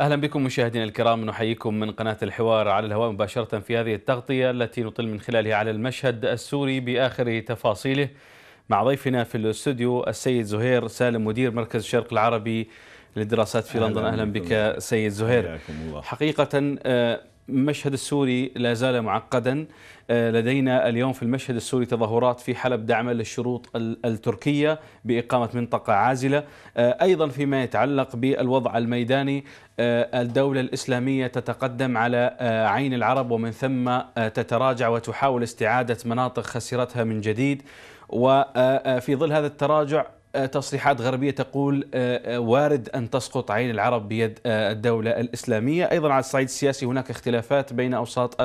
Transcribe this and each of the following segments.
أهلا بكم مشاهدينا الكرام نحييكم من قناة الحوار على الهواء مباشرة في هذه التغطية التي نطل من خلالها على المشهد السوري بآخر تفاصيله مع ضيفنا في الاستوديو السيد زهير سالم مدير مركز الشرق العربي للدراسات في لندن أهلا بك سيد زهير حقيقة آه، المشهد السوري لا زال معقدا آه، لدينا اليوم في المشهد السوري تظاهرات في حلب دعما للشروط التركية بإقامة منطقة عازلة آه، أيضا فيما يتعلق بالوضع الميداني آه، الدولة الإسلامية تتقدم على عين العرب ومن ثم تتراجع وتحاول استعادة مناطق خسرتها من جديد وفي ظل هذا التراجع آه، تصريحات غربية تقول آه، آه، وارد أن تسقط عين العرب بيد الدولة الإسلامية أيضا على الصعيد السياسي هناك اختلافات بين أوساط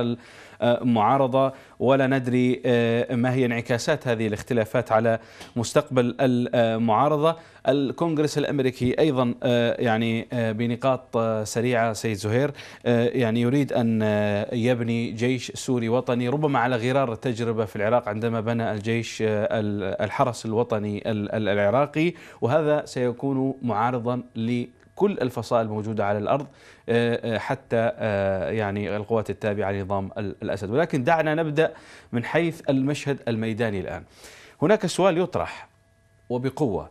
آه، معارضة ولا ندري آه، ما هي انعكاسات هذه الاختلافات على مستقبل المعارضة الكونغرس الأمريكي أيضا آه، يعني بنقاط سريعة سيد زهير يعني يريد أن يبني جيش سوري وطني ربما على غرار التجربة في العراق عندما بنى الجيش الحرس الوطني العراقي وهذا سيكون معارضا ل كل الفصائل الموجودة على الأرض آه، آه، حتى آه، يعني القوات التابعة لنظام الأسد ولكن دعنا نبدأ من حيث المشهد الميداني الآن هناك سؤال يطرح وبقوة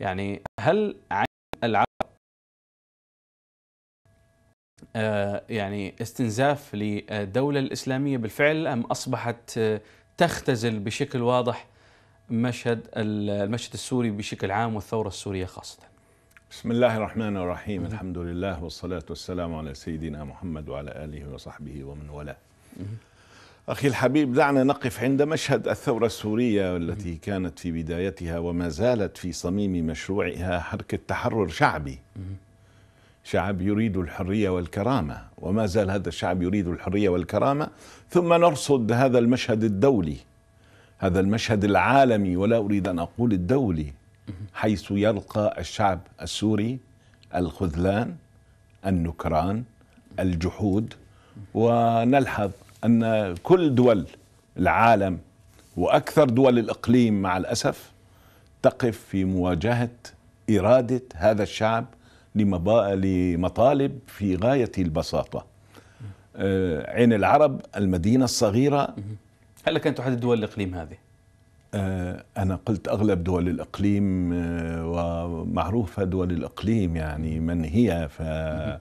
يعني هل عين العرب يعني استنزاف للدولة الإسلامية بالفعل أم أصبحت تختزل بشكل واضح مشهد المشهد السوري بشكل عام والثورة السورية خاصةً بسم الله الرحمن الرحيم مم. الحمد لله والصلاة والسلام على سيدنا محمد وعلى آله وصحبه ومن والاه أخي الحبيب دعنا نقف عند مشهد الثورة السورية التي مم. كانت في بدايتها وما زالت في صميم مشروعها حركة تحرر شعبي مم. شعب يريد الحرية والكرامة وما زال هذا الشعب يريد الحرية والكرامة ثم نرصد هذا المشهد الدولي هذا المشهد العالمي ولا أريد أن أقول الدولي حيث يلقى الشعب السوري الخذلان النكران الجحود ونلحظ ان كل دول العالم واكثر دول الاقليم مع الاسف تقف في مواجهه اراده هذا الشعب لمطالب في غايه البساطه. آه، عين العرب المدينه الصغيره هل كانت تحدد دول الاقليم هذه؟ آه، أنا قلت أغلب دول الإقليم آه، ومعروفة دول الإقليم يعني من هي ف آه،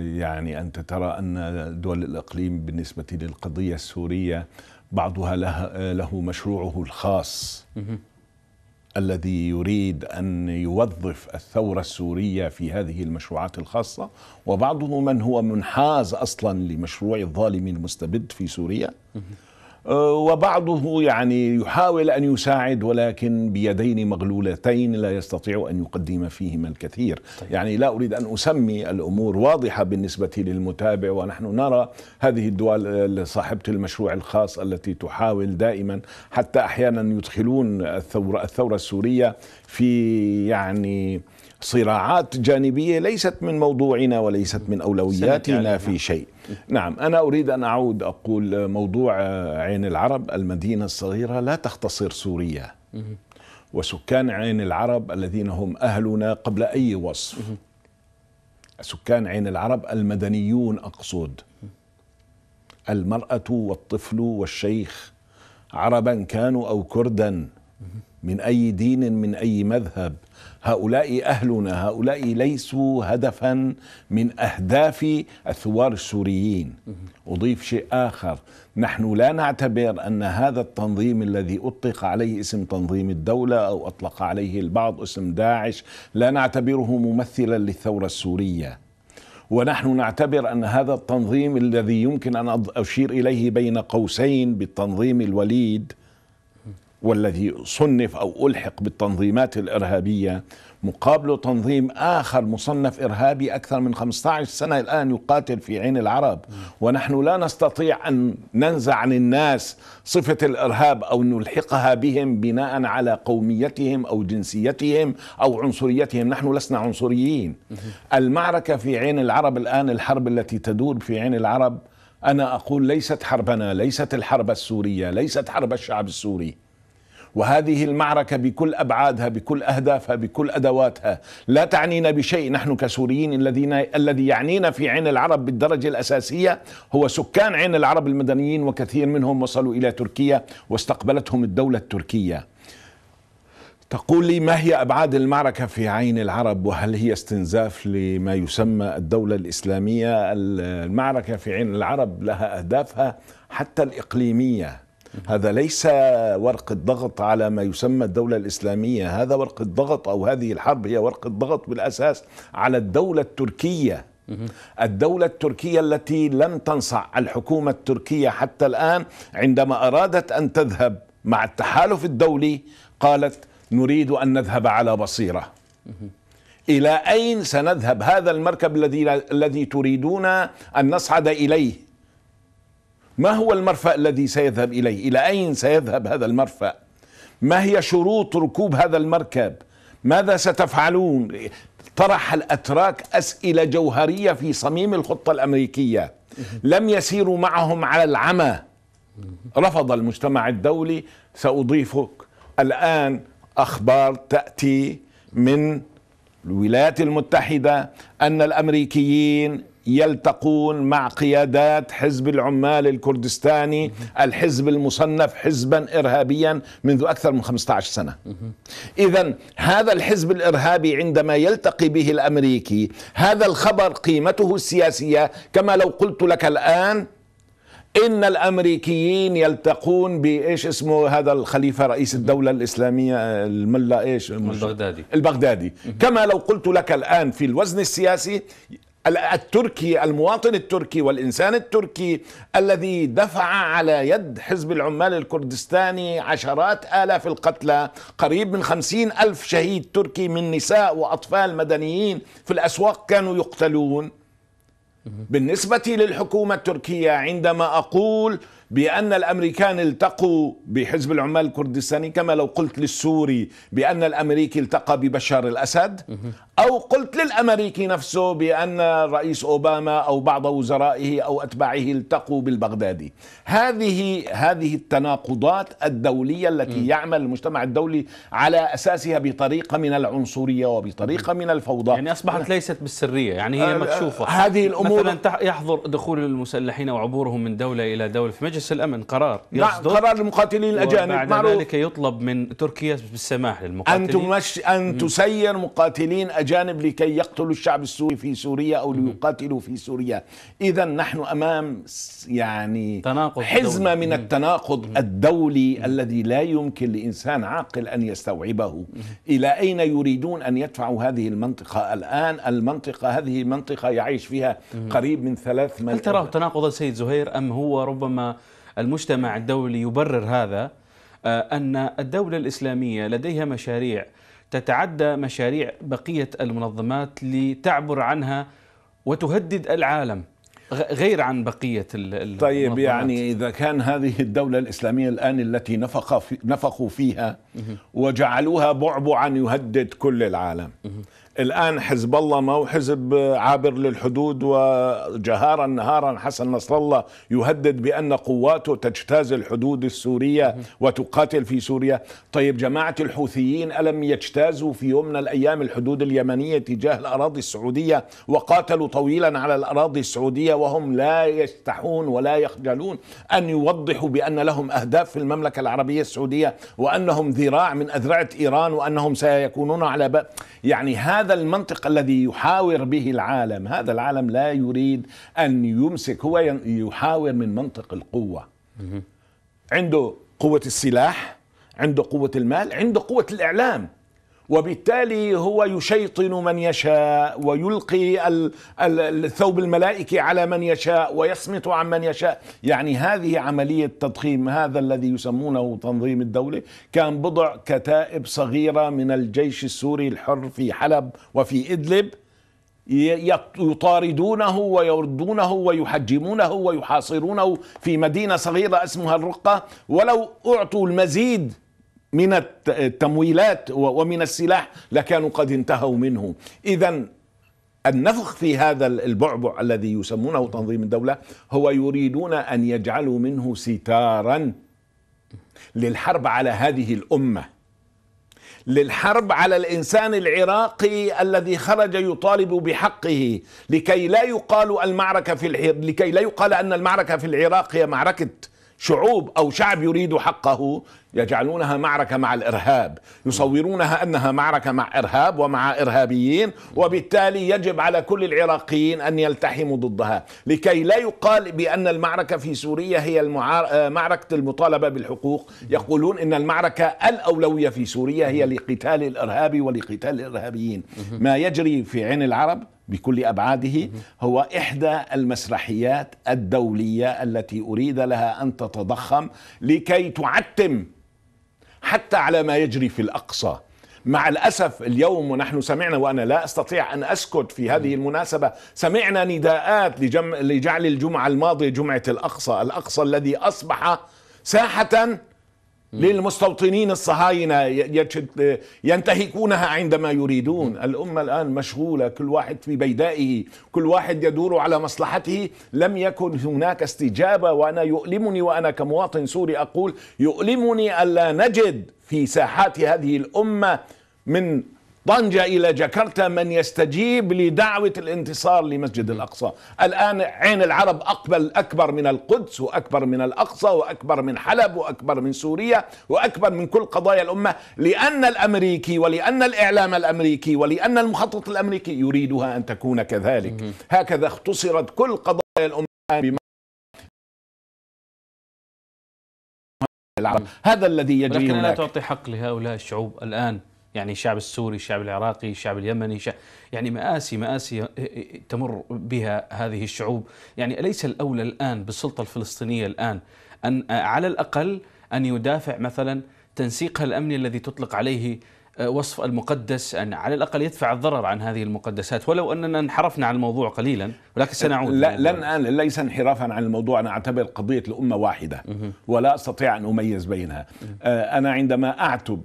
يعني أنت ترى أن دول الإقليم بالنسبة للقضية السورية بعضها له, له مشروعه الخاص الذي يريد أن يوظف الثورة السورية في هذه المشروعات الخاصة وبعضه من هو منحاز أصلا لمشروع الظالم المستبد في سوريا آه، وبعضه يعني يحاول ان يساعد ولكن بيدين مغلولتين لا يستطيع ان يقدم فيهما الكثير، طيب. يعني لا اريد ان اسمي الامور واضحه بالنسبه للمتابع ونحن نرى هذه الدول آه، صاحبه المشروع الخاص التي تحاول دائما حتى احيانا يدخلون الثوره الثوره السوريه في يعني صراعات جانبية ليست من موضوعنا وليست من أولوياتنا في شيء نعم أنا أريد أن أعود أقول موضوع عين العرب المدينة الصغيرة لا تختصر سوريا وسكان عين العرب الذين هم أهلنا قبل أي وصف سكان عين العرب المدنيون أقصد المرأة والطفل والشيخ عربا كانوا أو كردا من أي دين من أي مذهب هؤلاء أهلنا هؤلاء ليسوا هدفا من أهداف الثوار السوريين أضيف شيء آخر نحن لا نعتبر أن هذا التنظيم الذي أطلق عليه اسم تنظيم الدولة أو أطلق عليه البعض اسم داعش لا نعتبره ممثلا للثورة السورية ونحن نعتبر ان هذا التنظيم الذي يمكن ان اشير اليه بين قوسين بالتنظيم الوليد والذي صنف او الحق بالتنظيمات الارهابيه مقابله تنظيم اخر مصنف ارهابي اكثر من 15 سنه الان يقاتل في عين العرب ونحن لا نستطيع ان ننزع عن الناس صفه الارهاب او نلحقها بهم بناء على قوميتهم او جنسيتهم او عنصريتهم نحن لسنا عنصريين المعركه في عين العرب الان الحرب التي تدور في عين العرب انا اقول ليست حربنا ليست الحرب السوريه ليست حرب الشعب السوري وهذه المعركة بكل أبعادها بكل أهدافها بكل أدواتها لا تعنينا بشيء نحن كسوريين الذين الذي يعنينا في عين العرب بالدرجة الأساسية هو سكان عين العرب المدنيين وكثير منهم وصلوا إلى تركيا واستقبلتهم الدولة التركية تقول لي ما هي ابعاد المعركه في عين العرب وهل هي استنزاف لما يسمى الدوله الاسلاميه المعركه في عين العرب لها اهدافها حتى الاقليميه هذا ليس ورقة ضغط على ما يسمى الدولة الإسلامية هذا ورقة ضغط أو هذه الحرب هي ورقة ضغط بالأساس على الدولة التركية الدولة التركية التي لم تنصع الحكومة التركية حتى الآن عندما أرادت أن تذهب مع التحالف الدولي قالت نريد أن نذهب على بصيرة إلى أين سنذهب هذا المركب الذي الذي تريدون أن نصعد إليه ما هو المرفأ الذي سيذهب إليه إلى أين سيذهب هذا المرفأ ما هي شروط ركوب هذا المركب ماذا ستفعلون طرح الأتراك أسئلة جوهرية في صميم الخطة الأمريكية لم يسيروا معهم على العمى رفض المجتمع الدولي سأضيفك الآن أخبار تأتي من الولايات المتحدة أن الأمريكيين يلتقون مع قيادات حزب العمال الكردستاني الحزب المصنف حزبا إرهابيا منذ أكثر من 15 سنة إذا هذا الحزب الإرهابي عندما يلتقي به الأمريكي هذا الخبر قيمته السياسية كما لو قلت لك الآن ان الامريكيين يلتقون بايش اسمه هذا الخليفه رئيس الدوله الاسلاميه الملا ايش البغدادي البغدادي كما لو قلت لك الان في الوزن السياسي التركي المواطن التركي والإنسان التركي الذي دفع على يد حزب العمال الكردستاني عشرات آلاف القتلى قريب من خمسين ألف شهيد تركي من نساء وأطفال مدنيين في الأسواق كانوا يقتلون بالنسبة للحكومة التركية عندما أقول بأن الأمريكان التقوا بحزب العمال الكردستاني كما لو قلت للسوري بأن الأمريكي التقى ببشار الأسد أو قلت للأمريكي نفسه بأن الرئيس أوباما أو بعض وزرائه أو أتباعه التقوا بالبغدادي هذه هذه التناقضات الدولية التي م. يعمل المجتمع الدولي على أساسها بطريقة من العنصرية وبطريقة من الفوضى يعني أصبحت ليست بالسرية يعني هي آه، آه، مكشوفة هذه الأمور مثلا يحظر دخول المسلحين وعبورهم من دولة إلى دولة في مجلس الأمن قرار نعم، يصدر قرار المقاتلين الأجانب بعد معروف ذلك يطلب من تركيا بالسماح للمقاتلين أن, تمش... أن تسير مقاتلين أجانب الأجانب لكي يقتلوا الشعب السوري في سوريا أو ليقاتلوا في سوريا إذا نحن أمام يعني تناقض حزمة دولي. من التناقض الدولي الذي لا يمكن لإنسان عاقل أن يستوعبه إلى أين يريدون أن يدفعوا هذه المنطقة الآن المنطقة هذه منطقة يعيش فيها قريب من ثلاث مليون هل تراه تناقض السيد زهير أم هو ربما المجتمع الدولي يبرر هذا آه، أن الدولة الإسلامية لديها مشاريع تتعدى مشاريع بقية المنظمات لتعبر عنها وتهدد العالم غير عن بقية المنظمات طيب يعني إذا كان هذه الدولة الإسلامية الآن التي نفق في نفقوا فيها وجعلوها بعبعا يهدد كل العالم الآن حزب الله ما هو حزب عابر للحدود وجهارا نهارا حسن نصر الله يهدد بأن قواته تجتاز الحدود السورية وتقاتل في سوريا طيب جماعة الحوثيين ألم يجتازوا في يوم من الأيام الحدود اليمنية تجاه الأراضي السعودية وقاتلوا طويلا على الأراضي السعودية وهم لا يستحون ولا يخجلون أن يوضحوا بأن لهم أهداف في المملكة العربية السعودية وأنهم ذراع من أذرعة إيران وأنهم سيكونون على بأ يعني هذا هذا المنطق الذي يحاور به العالم هذا العالم لا يريد أن يمسك هو يحاور من منطق القوة عنده قوة السلاح عنده قوة المال عنده قوة الإعلام وبالتالي هو يشيطن من يشاء ويلقي الثوب الملائكي على من يشاء ويصمت عن من يشاء يعني هذه عملية تضخيم هذا الذي يسمونه تنظيم الدولة كان بضع كتائب صغيرة من الجيش السوري الحر في حلب وفي إدلب يطاردونه ويردونه ويحجمونه ويحاصرونه في مدينة صغيرة اسمها الرقة ولو أعطوا المزيد من التمويلات ومن السلاح لكانوا قد انتهوا منه إذا النفخ في هذا البعبع الذي يسمونه تنظيم الدولة هو يريدون أن يجعلوا منه ستارا للحرب على هذه الأمة للحرب على الإنسان العراقي الذي خرج يطالب بحقه لكي لا يقال المعركة في العراق لكي لا يقال أن المعركة في العراق هي معركة شعوب أو شعب يريد حقه يجعلونها معركه مع الارهاب يصورونها انها معركه مع ارهاب ومع ارهابيين وبالتالي يجب على كل العراقيين ان يلتحموا ضدها لكي لا يقال بان المعركه في سوريا هي المعار... آه، معركه المطالبه بالحقوق يقولون ان المعركه الاولويه في سوريا هي لقتال الارهاب ولقتال الارهابيين ما يجري في عين العرب بكل ابعاده هو احدى المسرحيات الدوليه التي اريد لها ان تتضخم لكي تعتم حتى على ما يجري في الاقصى مع الاسف اليوم ونحن سمعنا وانا لا استطيع ان اسكت في هذه المناسبه سمعنا نداءات لجعل الجمعه الماضيه جمعه الاقصى، الاقصى الذي اصبح ساحه للمستوطنين الصهاينة ينتهكونها عندما يريدون الأمة الآن مشغولة كل واحد في بيدائه كل واحد يدور على مصلحته لم يكن هناك استجابة وأنا يؤلمني وأنا كمواطن سوري أقول يؤلمني ألا نجد في ساحات هذه الأمة من طنجة إلى جاكرتا من يستجيب لدعوة الانتصار لمسجد الأقصى الآن عين العرب أقبل أكبر من القدس وأكبر من الأقصى وأكبر من حلب وأكبر من سوريا وأكبر من كل قضايا الأمة لأن الأمريكي ولأن الإعلام الأمريكي ولأن المخطط الأمريكي يريدها أن تكون كذلك هكذا اختصرت كل قضايا الأمة بما العرب هذا الذي يجري لكن لا تعطي حق لهؤلاء الشعوب الآن يعني الشعب السوري الشعب العراقي الشعب اليمني شعب يعني مآسي مآسي تمر بها هذه الشعوب يعني أليس الأولى الآن بالسلطة الفلسطينية الآن أن على الأقل أن يدافع مثلا تنسيقها الأمني الذي تطلق عليه آه، وصف المقدس أن على الأقل يدفع الضرر عن هذه المقدسات ولو أننا انحرفنا عن الموضوع قليلا ولكن سنعود لا لن أنا ليس انحرافا عن الموضوع أنا أعتبر قضية الأمة واحدة ولا أستطيع أن أميز بينها آه، أنا عندما أعتب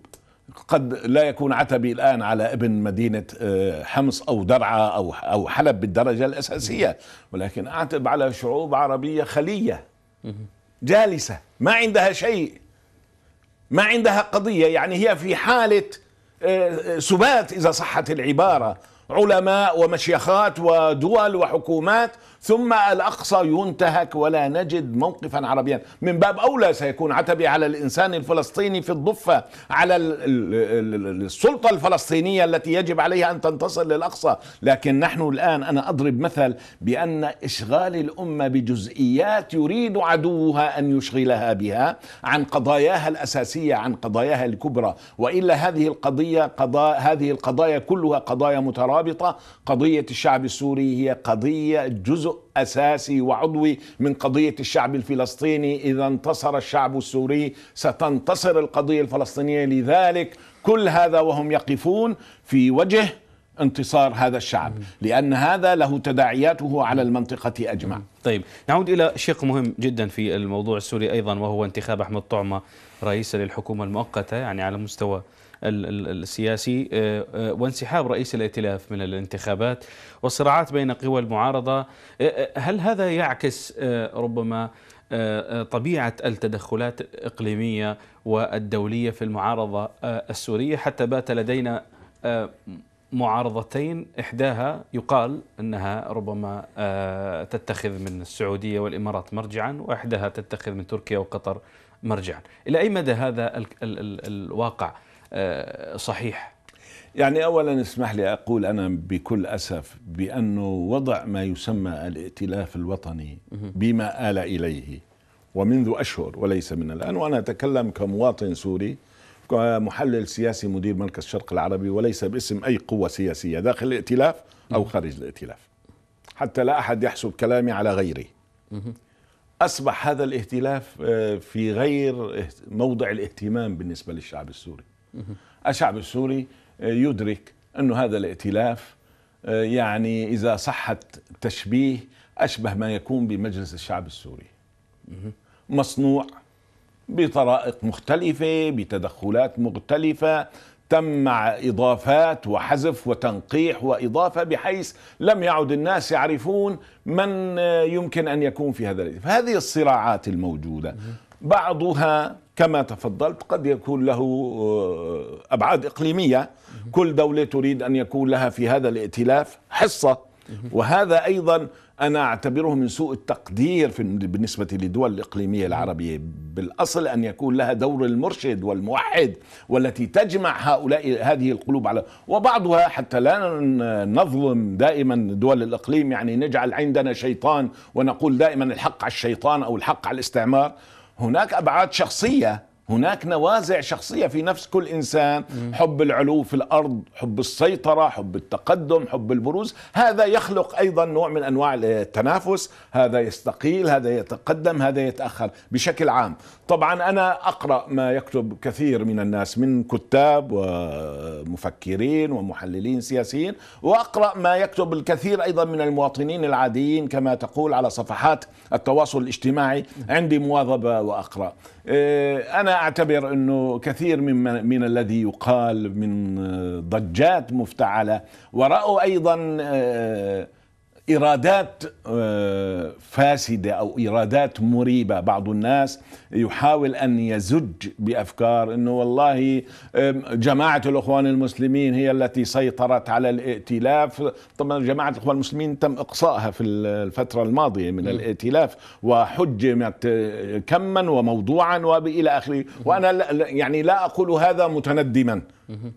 قد لا يكون عتبي الان على ابن مدينه آه، حمص او درعا او او حلب بالدرجه الاساسيه ولكن اعتب على شعوب عربيه خليه جالسه ما عندها شيء ما عندها قضيه يعني هي في حاله آه، سبات اذا صحت العباره علماء ومشيخات ودول وحكومات ثم الأقصى ينتهك ولا نجد موقفا عربيا من باب أولى سيكون عتبي على الإنسان الفلسطيني في الضفة على السلطة الفلسطينية التي يجب عليها أن تنتصر للأقصى لكن نحن الآن أنا أضرب مثل بأن إشغال الأمة بجزئيات يريد عدوها أن يشغلها بها عن قضاياها الأساسية عن قضاياها الكبرى وإلا هذه القضية قضاء هذه القضايا كلها قضايا مترابطة قضية الشعب السوري هي قضية جزء اساسي وعضوي من قضيه الشعب الفلسطيني اذا انتصر الشعب السوري ستنتصر القضيه الفلسطينيه لذلك كل هذا وهم يقفون في وجه انتصار هذا الشعب لأن هذا له تداعياته على المنطقة أجمع طيب نعود إلى شق مهم جدا في الموضوع السوري أيضا وهو انتخاب أحمد طعمة رئيسا للحكومة المؤقتة يعني على مستوى السياسي آه، آه، وانسحاب رئيس الائتلاف من الانتخابات والصراعات بين قوى المعارضة آه، هل هذا يعكس ربما طبيعة التدخلات الإقليمية والدولية في المعارضة السورية حتى بات لدينا معارضتين إحداها يقال أنها ربما تتخذ من السعودية والإمارات مرجعا وإحداها تتخذ من تركيا وقطر مرجعا إلى أي مدى هذا ال ال ال الواقع صحيح يعني اولا اسمح لي اقول انا بكل اسف بانه وضع ما يسمى الائتلاف الوطني بما آل اليه ومنذ اشهر وليس من الان وانا اتكلم كمواطن سوري كمحلل سياسي مدير مركز الشرق العربي وليس باسم اي قوه سياسيه داخل الائتلاف او خارج الائتلاف حتى لا احد يحسب كلامي على غيري اصبح هذا الائتلاف آه، في غير موضع الاهتمام بالنسبه للشعب السوري الشعب السوري آه، يدرك أن هذا الائتلاف آه، يعني إذا صحت تشبيه أشبه ما يكون بمجلس الشعب السوري مصنوع بطرائق مختلفة بتدخلات مختلفة تم مع إضافات وحذف وتنقيح وإضافة بحيث لم يعد الناس يعرفون من آه، يمكن أن يكون في هذا الائتلاف هذه الصراعات الموجودة بعضها كما تفضلت قد يكون له آه، أبعاد إقليمية كل دولة تريد أن يكون لها في هذا الائتلاف حصة وهذا أيضا أنا أعتبره من سوء التقدير بالنسبة للدول الإقليمية العربية بالأصل أن يكون لها دور المرشد والموحد والتي تجمع هؤلاء هذه القلوب على وبعضها حتى لا نظلم دائما دول الإقليم يعني نجعل عندنا شيطان ونقول دائما الحق على الشيطان أو الحق على الاستعمار هناك ابعاد شخصيه هناك نوازع شخصية في نفس كل إنسان حب العلو في الأرض حب السيطرة حب التقدم حب البروز هذا يخلق أيضا نوع من أنواع التنافس هذا يستقيل هذا يتقدم هذا يتأخر بشكل عام طبعا أنا أقرأ ما يكتب كثير من الناس من كتاب ومفكرين ومحللين سياسيين وأقرأ ما يكتب الكثير أيضا من المواطنين العاديين كما تقول على صفحات التواصل الاجتماعي عندي مواظبة وأقرأ آه، انا اعتبر انه كثير من من الذي يقال من آه، ضجات مفتعله وراوا ايضا آه، ايرادات آه، فاسده او ايرادات مريبه بعض الناس يحاول ان يزج بافكار انه والله جماعه الاخوان المسلمين هي التي سيطرت على الائتلاف طبعا جماعه الاخوان المسلمين تم اقصائها في الفتره الماضيه من الائتلاف وحجمت آه، كما وموضوعا والى اخره وانا يعني لا اقول هذا متندما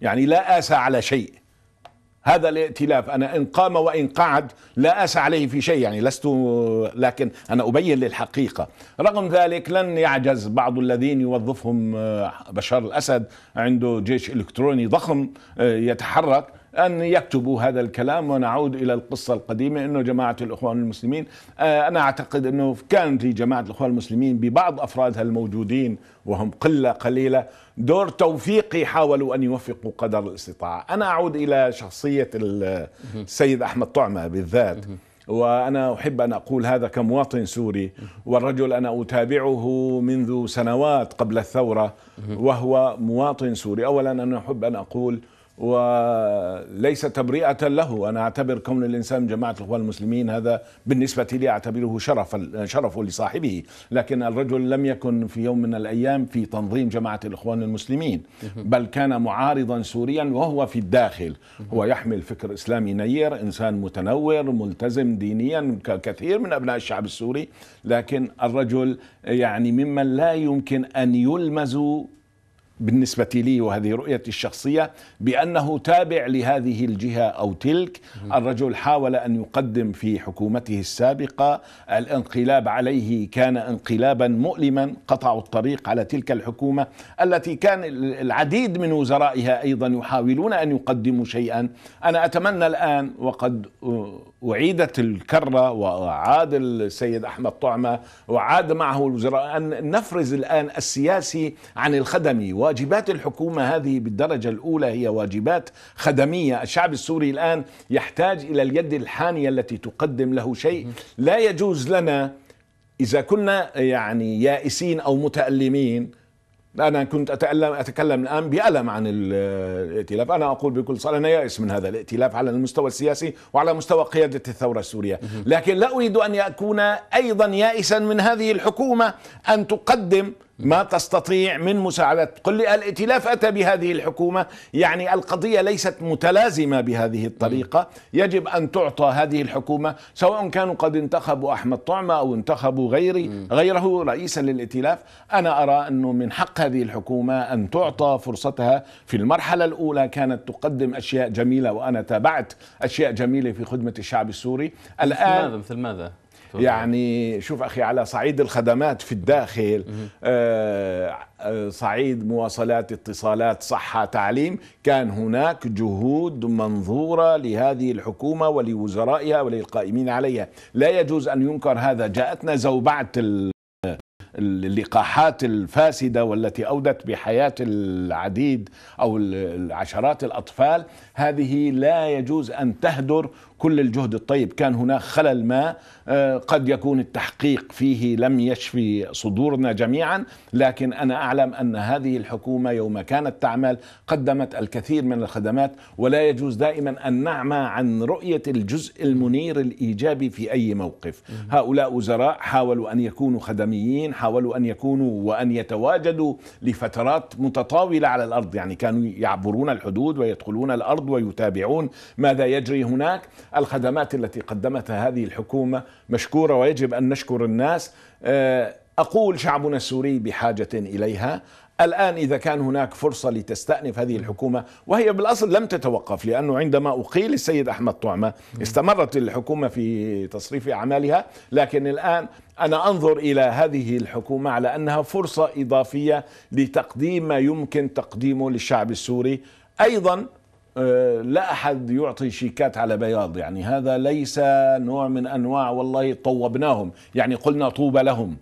يعني لا اسى على شيء هذا الائتلاف انا ان قام وان قعد لا اسى عليه في شيء يعني لست لكن انا ابين للحقيقه رغم ذلك لن يعجز بعض الذين يوظفهم آه، بشار الاسد عنده جيش الكتروني ضخم آه، يتحرك أن يكتبوا هذا الكلام ونعود إلى القصة القديمة أنه جماعة الإخوان المسلمين آه، أنا أعتقد أنه كان في جماعة الإخوان المسلمين ببعض أفرادها الموجودين وهم قلة قليلة دور توفيقي حاولوا أن يوفقوا قدر الاستطاعة أنا أعود إلى شخصية السيد أحمد طعمة بالذات وأنا أحب أن أقول هذا كمواطن سوري والرجل أنا أتابعه منذ سنوات قبل الثورة وهو مواطن سوري أولا أنا أحب أن أقول وليس تبرئة له أنا أعتبر كون الإنسان من جماعة الإخوان المسلمين هذا بالنسبة لي أعتبره شرف شرف لصاحبه لكن الرجل لم يكن في يوم من الأيام في تنظيم جماعة الإخوان المسلمين بل كان معارضا سوريا وهو في الداخل هو يحمل فكر إسلامي نير إنسان متنور ملتزم دينيا كثير من أبناء الشعب السوري لكن الرجل يعني ممن لا يمكن أن يلمزوا بالنسبة لي وهذه رؤيتي الشخصية بأنه تابع لهذه الجهة أو تلك الرجل حاول أن يقدم في حكومته السابقة الانقلاب عليه كان انقلابا مؤلما قطعوا الطريق على تلك الحكومة التي كان العديد من وزرائها أيضا يحاولون أن يقدموا شيئا أنا أتمنى الآن وقد أعيدت الكرة وعاد السيد أحمد طعمة وعاد معه الوزراء أن نفرز الآن السياسي عن الخدمي واجبات الحكومه هذه بالدرجه الاولى هي واجبات خدميه، الشعب السوري الان يحتاج الى اليد الحانيه التي تقدم له شيء، لا يجوز لنا اذا كنا يعني يائسين او متالمين أنا كنت أتألم أتكلم الآن بألم عن الائتلاف أنا أقول بكل صراحة أنا يائس من هذا الائتلاف على المستوى السياسي وعلى مستوى قيادة الثورة السورية لكن لا أريد أن أكون أيضا يائسا من هذه الحكومة أن تقدم ما تستطيع من مساعدة قل لي الائتلاف أتى بهذه الحكومة يعني القضية ليست متلازمة بهذه الطريقة يجب أن تعطى هذه الحكومة سواء كانوا قد انتخبوا أحمد طعمة أو انتخبوا غيري غيره رئيسا للائتلاف أنا أرى أنه من حق هذه الحكومة أن تعطى فرصتها في المرحلة الأولى كانت تقدم أشياء جميلة وأنا تابعت أشياء جميلة في خدمة الشعب السوري الآن مثل ماذا؟ مثل ماذا؟ طبعا. يعني شوف أخي على صعيد الخدمات في الداخل آه،, آه صعيد مواصلات اتصالات صحة تعليم كان هناك جهود منظورة لهذه الحكومة ولوزرائها وللقائمين عليها لا يجوز أن ينكر هذا جاءتنا زوبعة اللقاحات الفاسدة والتي أودت بحياة العديد أو العشرات الأطفال هذه لا يجوز أن تهدر كل الجهد الطيب كان هناك خلل ما آه، قد يكون التحقيق فيه لم يشفي صدورنا جميعا لكن أنا أعلم أن هذه الحكومة يوم كانت تعمل قدمت الكثير من الخدمات ولا يجوز دائما أن نعمى عن رؤية الجزء المنير الإيجابي في أي موقف هؤلاء وزراء حاولوا أن يكونوا خدميين حاولوا حاولوا أن يكونوا وأن يتواجدوا لفترات متطاولة على الأرض يعني كانوا يعبرون الحدود ويدخلون الأرض ويتابعون ماذا يجري هناك الخدمات التي قدمتها هذه الحكومة مشكورة ويجب أن نشكر الناس آه، أقول شعبنا السوري بحاجة إليها الآن إذا كان هناك فرصة لتستأنف هذه الحكومة وهي بالأصل لم تتوقف لأنه عندما أقيل السيد أحمد طعمة استمرت الحكومة في تصريف أعمالها لكن الآن أنا أنظر إلى هذه الحكومة على أنها فرصة إضافية لتقديم ما يمكن تقديمه للشعب السوري أيضا آه، لا احد يعطي شيكات على بياض يعني هذا ليس نوع من انواع والله طوبناهم يعني قلنا طوبى لهم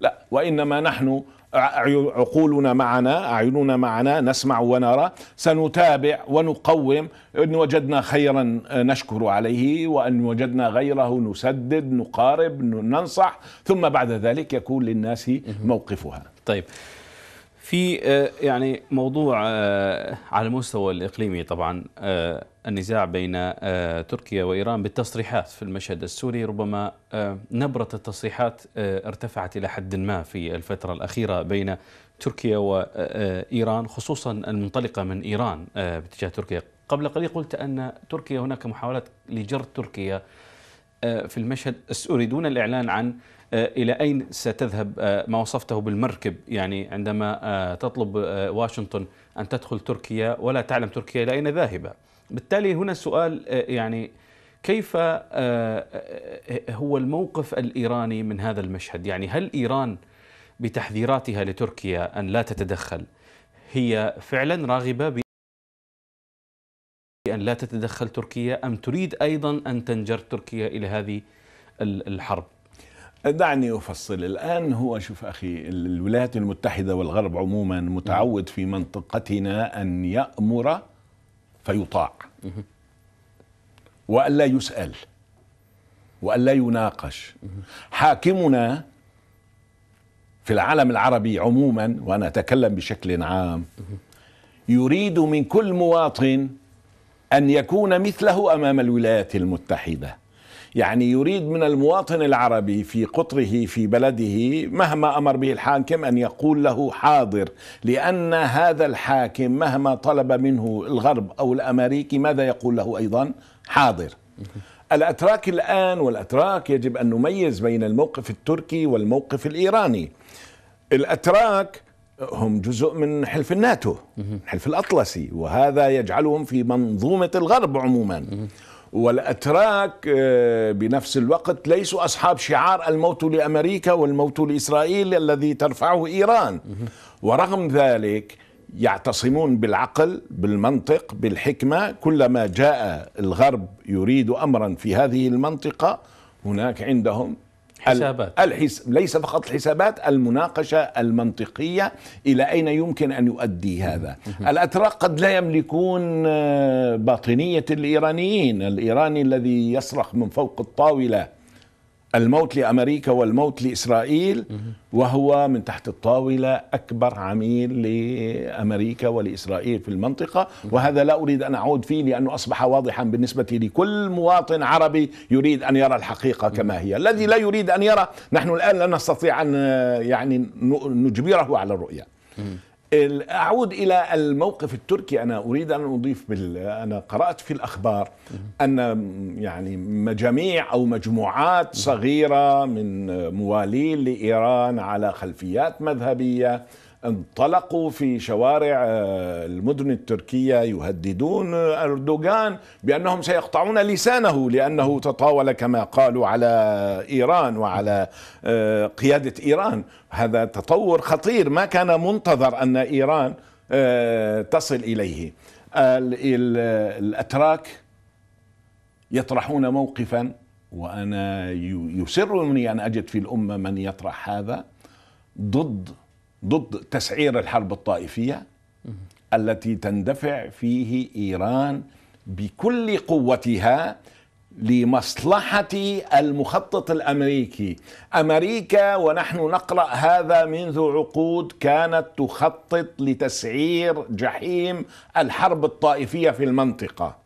لا وانما نحن عقولنا معنا أعيننا معنا نسمع ونرى سنتابع ونقوم إن وجدنا خيرا آه، نشكر عليه وأن وجدنا غيره نسدد نقارب ننصح ثم بعد ذلك يكون للناس موقفها طيب في آه، يعني موضوع آه، على المستوى الإقليمي طبعا آه، النزاع بين تركيا وإيران بالتصريحات في المشهد السوري ربما نبرة التصريحات ارتفعت إلى حد ما في الفترة الأخيرة بين تركيا وإيران خصوصا المنطلقة من إيران باتجاه تركيا قبل قليل قلت أن تركيا هناك محاولات لجر تركيا آه، في المشهد السوري دون الإعلان عن آه، إلى أين ستذهب آه، ما وصفته بالمركب يعني عندما تطلب واشنطن أن تدخل تركيا ولا تعلم تركيا إلى أين ذاهبة بالتالي هنا السؤال يعني كيف هو الموقف الإيراني من هذا المشهد يعني هل إيران بتحذيراتها لتركيا أن لا تتدخل هي فعلا راغبة أن لا تتدخل تركيا أم تريد أيضا أن تنجر تركيا إلى هذه الحرب دعني أفصل الآن هو شوف أخي الولايات المتحدة والغرب عموما متعود في منطقتنا أن يأمر فيطاع وألا يسأل وألا يناقش حاكمنا في العالم العربي عموما وأنا أتكلم بشكل عام يريد من كل مواطن أن يكون مثله أمام الولايات المتحدة يعني يريد من المواطن العربي في قطره في بلده مهما امر به الحاكم ان يقول له حاضر لان هذا الحاكم مهما طلب منه الغرب او الامريكي ماذا يقول له ايضا حاضر الاتراك الان والاتراك يجب ان نميز بين الموقف التركي والموقف الايراني الاتراك هم جزء من حلف الناتو حلف الأطلسي وهذا يجعلهم في منظومة الغرب عموما والأتراك آه، بنفس الوقت ليسوا أصحاب شعار الموت لأمريكا والموت لإسرائيل الذي ترفعه إيران ورغم ذلك يعتصمون بالعقل بالمنطق بالحكمة كلما جاء الغرب يريد أمرا في هذه المنطقة هناك عندهم حسابات الحس... ليس فقط الحسابات المناقشة المنطقية إلى أين يمكن أن يؤدي هذا الأتراك قد لا يملكون آه، باطنية الإيرانيين الإيراني الذي يصرخ من فوق الطاولة الموت لامريكا والموت لاسرائيل وهو من تحت الطاوله اكبر عميل لامريكا ولاسرائيل في المنطقه وهذا لا اريد ان اعود فيه لانه اصبح واضحا بالنسبه لكل مواطن عربي يريد ان يرى الحقيقه كما هي الذي لا يريد ان يرى نحن الان لا نستطيع ان يعني نجبره على الرؤيه اعود الى الموقف التركي انا اريد ان اضيف بال... انا قرات في الاخبار ان يعني مجاميع او مجموعات صغيره من موالين لايران على خلفيات مذهبيه انطلقوا في شوارع آه، المدن التركية يهددون آه، أردوغان بأنهم سيقطعون لسانه لأنه تطاول كما قالوا على إيران وعلى آه، قيادة إيران هذا تطور خطير ما كان منتظر أن إيران تصل إليه الأتراك يطرحون موقفا وأنا يسرني أن أجد في الأمة من يطرح هذا ضد ضد تسعير الحرب الطائفية التي تندفع فيه إيران بكل قوتها لمصلحة المخطط الأمريكي أمريكا ونحن نقرأ هذا منذ عقود كانت تخطط لتسعير جحيم الحرب الطائفية في المنطقة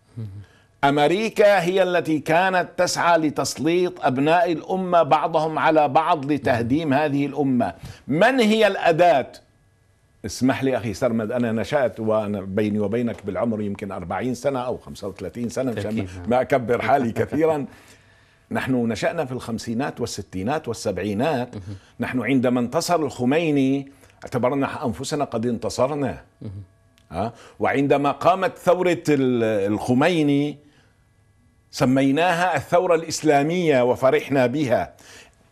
امريكا هي التي كانت تسعى لتسليط ابناء الامه بعضهم على بعض لتهديم هذه الامه من هي الاداه اسمح لي اخي سرمد انا نشات وانا بيني وبينك بالعمر يمكن 40 سنه او 35 سنه مشان نعم. ما اكبر حالي كثيرا نحن نشأنا في الخمسينات والستينات والسبعينات نحن عندما انتصر الخميني اعتبرنا أنفسنا قد انتصرنا أه؟ وعندما قامت ثورة الخميني سميناها الثورة الإسلامية وفرحنا بها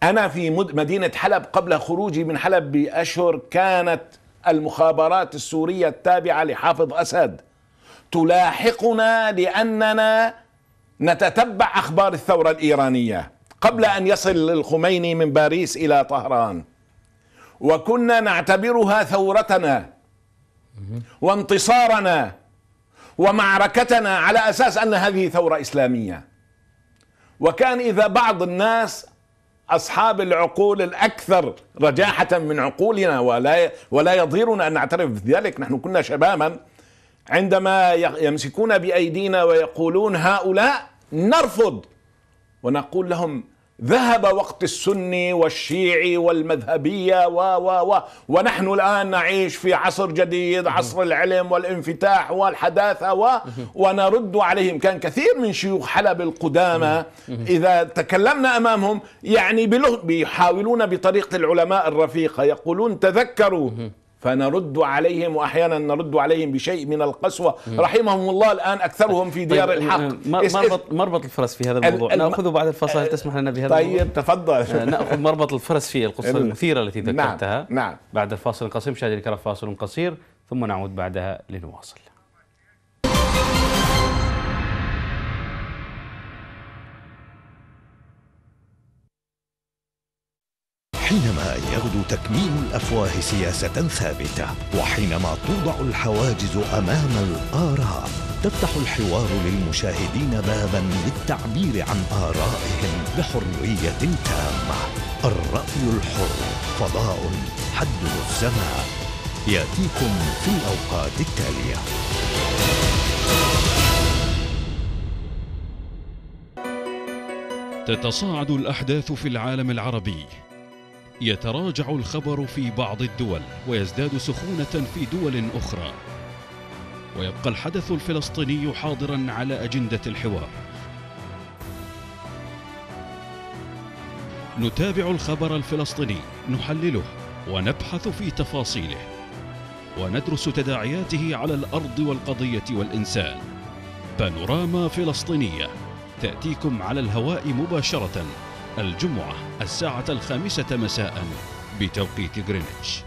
أنا في مدينة حلب قبل خروجي من حلب بأشهر كانت المخابرات السورية التابعة لحافظ أسد تلاحقنا لأننا نتتبع أخبار الثورة الإيرانية قبل أن يصل الخميني من باريس إلى طهران وكنا نعتبرها ثورتنا وانتصارنا ومعركتنا على اساس ان هذه ثوره اسلاميه وكان اذا بعض الناس اصحاب العقول الاكثر رجاحه من عقولنا ولا ولا يضيرنا ان نعترف بذلك نحن كنا شبابا عندما يمسكون بايدينا ويقولون هؤلاء نرفض ونقول لهم ذهب وقت السني والشيعي والمذهبية و و و ونحن الآن نعيش في عصر جديد عصر العلم والانفتاح والحداثة و ونرد عليهم كان كثير من شيوخ حلب القدامى إذا تكلمنا أمامهم يعني بيحاولون بطريقة العلماء الرفيقة يقولون تذكروا فنرد عليهم واحيانا نرد عليهم بشيء من القسوه رحمهم الله الان اكثرهم في ديار طيب الحق آه، مربط مربط الفرس في هذا الموضوع ناخذه بعد الفصل هل آه، تسمح لنا بهذا طيب الموضوع. تفضل آه، ناخذ مربط الفرس في القصه المثيره التي نعم، ذكرتها نعم. نعم بعد الفاصل القصير مشاهدينا الكرام فاصل قصير ثم نعود بعدها لنواصل حينما يغدو تكميم الأفواه سياسة ثابتة وحينما توضع الحواجز أمام الآراء تفتح الحوار للمشاهدين بابا للتعبير عن آرائهم بحرية تامة الرأي الحر فضاء حده السماء يأتيكم في الأوقات التالية تتصاعد الأحداث في العالم العربي يتراجع الخبر في بعض الدول ويزداد سخونة في دول أخرى ويبقى الحدث الفلسطيني حاضرا على أجندة الحوار نتابع الخبر الفلسطيني نحلله ونبحث في تفاصيله وندرس تداعياته على الأرض والقضية والإنسان بانوراما فلسطينية تأتيكم على الهواء مباشرةً الجمعة الساعة الخامسة مساء بتوقيت غرينتش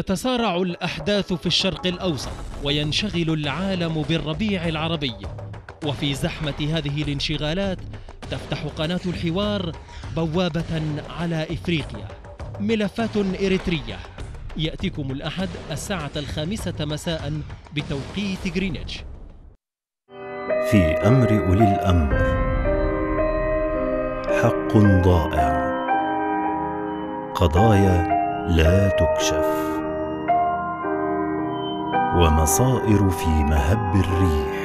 تتسارع الأحداث في الشرق الأوسط وينشغل العالم بالربيع العربي وفي زحمة هذه الانشغالات تفتح قناة الحوار بوابة على إفريقيا ملفات إريترية يأتيكم الأحد الساعة الخامسة مساء بتوقيت غرينتش في أمر أولي الأمر حق ضائع قضايا لا تكشف ومصائر في مهب الريح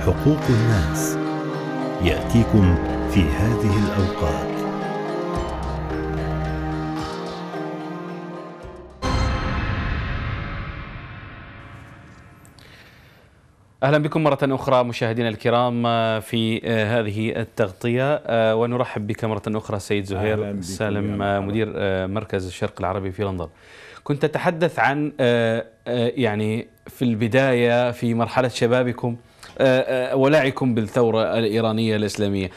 حقوق الناس ياتيكم في هذه الاوقات اهلا بكم مره اخرى مشاهدينا الكرام آه، في آه، هذه التغطيه آه، ونرحب بك مره اخرى سيد زهير سالم مدير مركز الشرق العربي في لندن. كنت تتحدث عن يعني في البدايه في مرحله شبابكم ولعكم بالثورة الإيرانية الإسلامية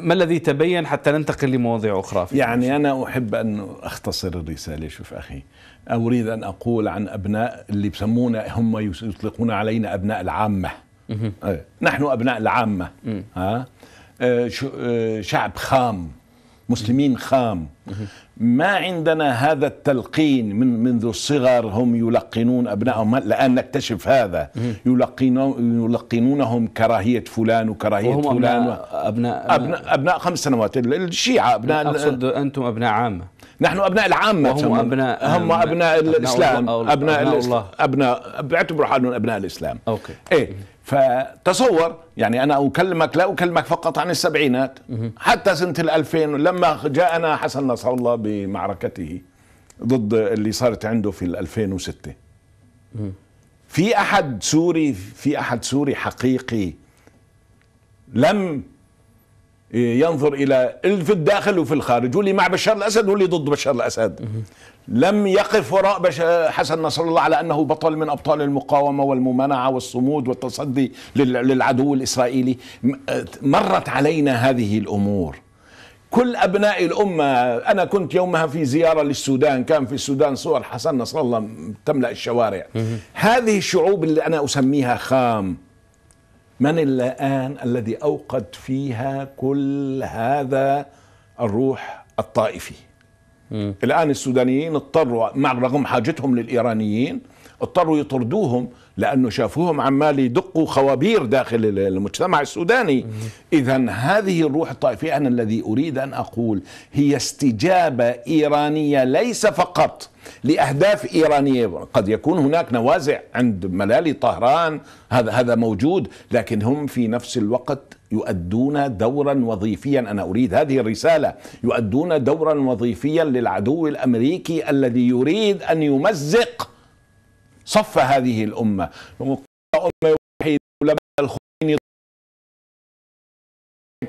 ما الذي تبين حتى ننتقل لمواضيع أخرى في يعني المشكلة. أنا أحب أن أختصر الرسالة شوف أخي أريد أن أقول عن أبناء اللي بسمونا هم يطلقون علينا أبناء العامة إيه، نحن أبناء العامة ها آه، آه، شعب خام مسلمين خام ما عندنا هذا التلقين من منذ الصغر هم يلقنون أبنائهم الآن نكتشف هذا يلقنون يلقنونهم كراهية فلان وكراهية وهم فلان أبناء, أبناء, أبناء, أبناء خمس سنوات الشيعة أبناء أقصد أنتم أبناء عامة نحن ابناء العامه هم ابناء هم ابناء الاسلام ابناء الله ابناء بيعتبروا حالهم ابناء الاسلام اوكي ايه فتصور يعني أنا أكلمك لا أكلمك فقط عن السبعينات حتى سنة الألفين لما جاءنا حسن نصر الله بمعركته ضد اللي صارت عنده في 2006 في أحد سوري في أحد سوري حقيقي لم ينظر الى في الداخل وفي الخارج واللي مع بشار الاسد واللي ضد بشار الاسد لم يقف وراء حسن نصر الله على انه بطل من ابطال المقاومه والممانعه والصمود والتصدي للعدو الاسرائيلي مرت علينا هذه الامور كل ابناء الامه انا كنت يومها في زياره للسودان كان في السودان صور حسن نصر الله تملا الشوارع هذه الشعوب اللي انا اسميها خام من اللآن الذي أوقد فيها كل هذا الروح الطائفي الآن السودانيين اضطروا مع رغم حاجتهم للإيرانيين اضطروا يطردوهم لأنه شافوهم عمال يدقوا خوابير داخل المجتمع السوداني إذا هذه الروح الطائفية أنا الذي أريد أن أقول هي استجابة إيرانية ليس فقط لاهداف ايرانيه قد يكون هناك نوازع عند ملالي طهران هذا هذا موجود لكن هم في نفس الوقت يؤدون دورا وظيفيا انا اريد هذه الرساله يؤدون دورا وظيفيا للعدو الامريكي الذي يريد ان يمزق صف هذه الأمة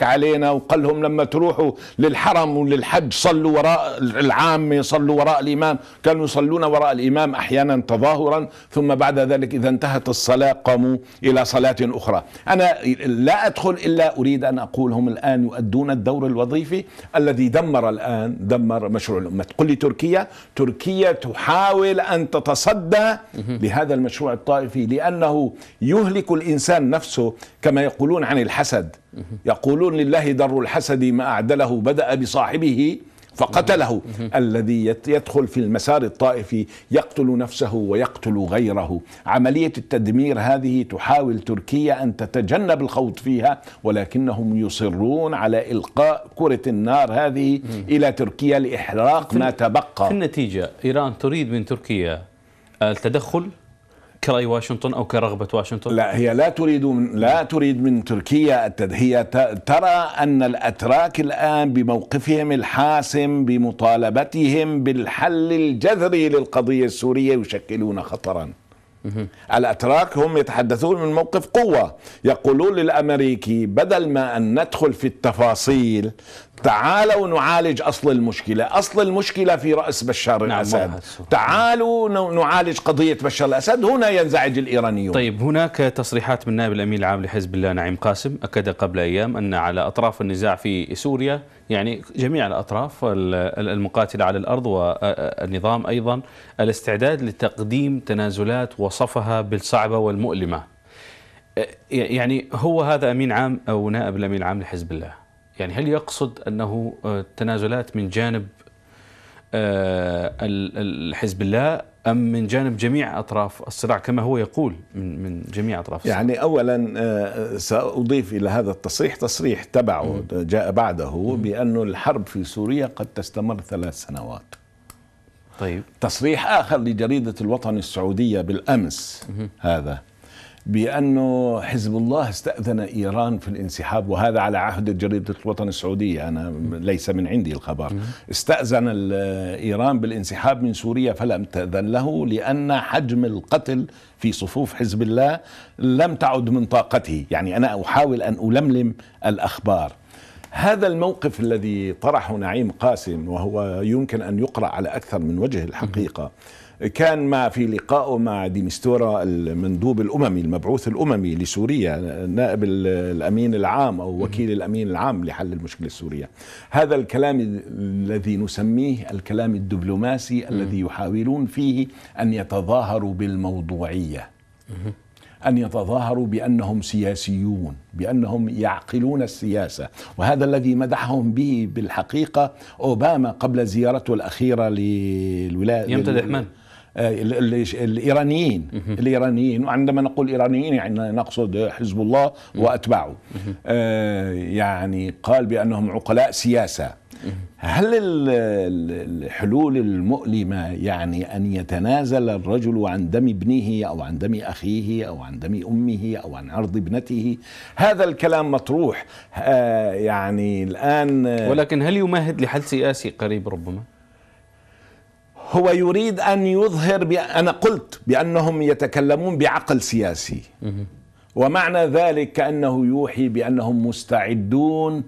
علينا وقال لهم لما تروحوا للحرم وللحج صلوا وراء العامة صلوا وراء الإمام كانوا يصلون وراء الإمام أحيانا تظاهرا ثم بعد ذلك إذا انتهت الصلاة قاموا إلى صلاة أخرى أنا لا أدخل إلا أريد أن أقول هم الآن يؤدون الدور الوظيفي الذي دمر الآن دمر مشروع الأمة تقول لي تركيا تركيا تحاول أن تتصدى لهذا المشروع الطائفي لأنه يهلك الإنسان نفسه كما يقولون عن الحسد يقولون لله در الحسد ما أعدله بدأ بصاحبه فقتله الذي يدخل في المسار الطائفي يقتل نفسه ويقتل غيره عملية التدمير هذه تحاول تركيا أن تتجنب الخوض فيها ولكنهم يصرون على إلقاء كرة النار هذه إلى تركيا لإحراق ما تبقى في النتيجة إيران تريد من تركيا التدخل كرأي واشنطن أو كرغبة واشنطن لا هي لا تريد من لا تريد من تركيا هي ترى أن الأتراك الآن بموقفهم الحاسم بمطالبتهم بالحل الجذري للقضية السورية يشكلون خطرا الأتراك هم يتحدثون من موقف قوة يقولون للأمريكي بدل ما أن ندخل في التفاصيل تعالوا نعالج اصل المشكله، اصل المشكله في راس بشار نعم الاسد، تعالوا نعالج قضيه بشار الاسد، هنا ينزعج الايرانيون. طيب هناك تصريحات من نائب الامين العام لحزب الله نعيم قاسم اكد قبل ايام ان على اطراف النزاع في سوريا يعني جميع الاطراف المقاتله على الارض والنظام ايضا الاستعداد لتقديم تنازلات وصفها بالصعبه والمؤلمه. يعني هو هذا امين عام او نائب الامين العام لحزب الله. يعني هل يقصد أنه آه، تنازلات من جانب آه، حزب الله أم من جانب جميع أطراف الصراع كما هو يقول من من جميع أطراف الصراع يعني أولا آه، سأضيف إلى هذا التصريح تصريح تبعه جاء بعده بأن الحرب في سوريا قد تستمر ثلاث سنوات طيب تصريح آخر لجريدة الوطن السعودية بالأمس هذا بانه حزب الله استاذن ايران في الانسحاب وهذا على عهد جريده الوطن السعوديه انا ليس من عندي الخبر استاذن ايران بالانسحاب من سوريا فلم تاذن له لان حجم القتل في صفوف حزب الله لم تعد من طاقته يعني انا احاول ان الملم الاخبار هذا الموقف الذي طرحه نعيم قاسم وهو يمكن ان يقرا على اكثر من وجه الحقيقه كان مع في لقائه مع ديمستورا المندوب الاممي المبعوث الاممي لسوريا نائب الامين العام او وكيل الامين العام لحل المشكله السوريه هذا الكلام الذي نسميه الكلام الدبلوماسي الذي يحاولون فيه ان يتظاهروا بالموضوعيه أن يتظاهروا بأنهم سياسيون بأنهم يعقلون السياسة وهذا الذي مدحهم به بالحقيقة أوباما قبل زيارته الأخيرة للولايات يمتدح من؟ الايرانيين الايرانيين وعندما نقول ايرانيين يعني نقصد حزب الله واتباعه آه، يعني قال بانهم عقلاء سياسه هل الحلول المؤلمه يعني ان يتنازل الرجل عن دم ابنه او عن دم اخيه او عن دم امه او عن عرض ابنته هذا الكلام مطروح آه، يعني الان آه، ولكن هل يمهد لحل سياسي قريب ربما؟ هو يريد أن يظهر أنا قلت بأنهم يتكلمون بعقل سياسي ومعنى ذلك كأنه يوحي بأنهم مستعدون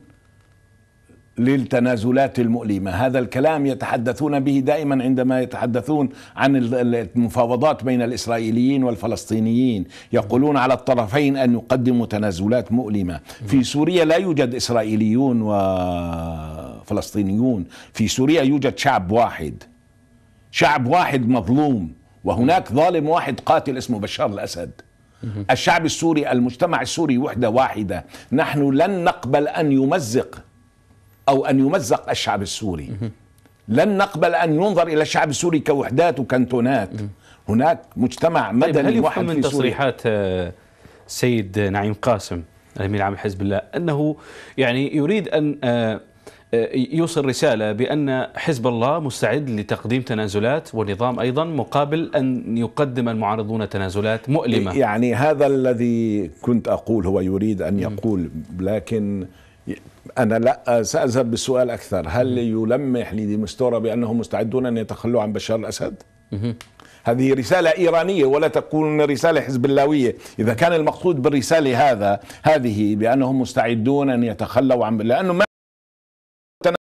للتنازلات المؤلمة هذا الكلام يتحدثون به دائما عندما يتحدثون عن المفاوضات بين الإسرائيليين والفلسطينيين يقولون على الطرفين أن يقدموا تنازلات مؤلمة في سوريا لا يوجد إسرائيليون وفلسطينيون في سوريا يوجد شعب واحد شعب واحد مظلوم وهناك ظالم واحد قاتل اسمه بشار الأسد الشعب السوري المجتمع السوري وحدة واحدة نحن لن نقبل أن يمزق أو أن يمزق الشعب السوري لن نقبل أن ينظر إلى الشعب السوري كوحدات وكنتونات هناك مجتمع طيب، مدني طيب هل واحد من في تصريحات السيد آه، نعيم قاسم الامين عام حزب الله انه يعني يريد ان آه، آه، يوصل رسالة بأن حزب الله مستعد لتقديم تنازلات والنظام أيضا مقابل أن يقدم المعارضون تنازلات مؤلمة يعني هذا الذي كنت أقول هو يريد أن يقول لكن أنا لا سأذهب بالسؤال أكثر هل يلمح لديمستورا بأنهم مستعدون أن يتخلوا عن بشار الأسد؟ هذه رسالة إيرانية ولا تكون رسالة حزب اللاوية إذا كان المقصود بالرسالة هذا هذه بأنهم مستعدون أن يتخلوا عن لأنه ما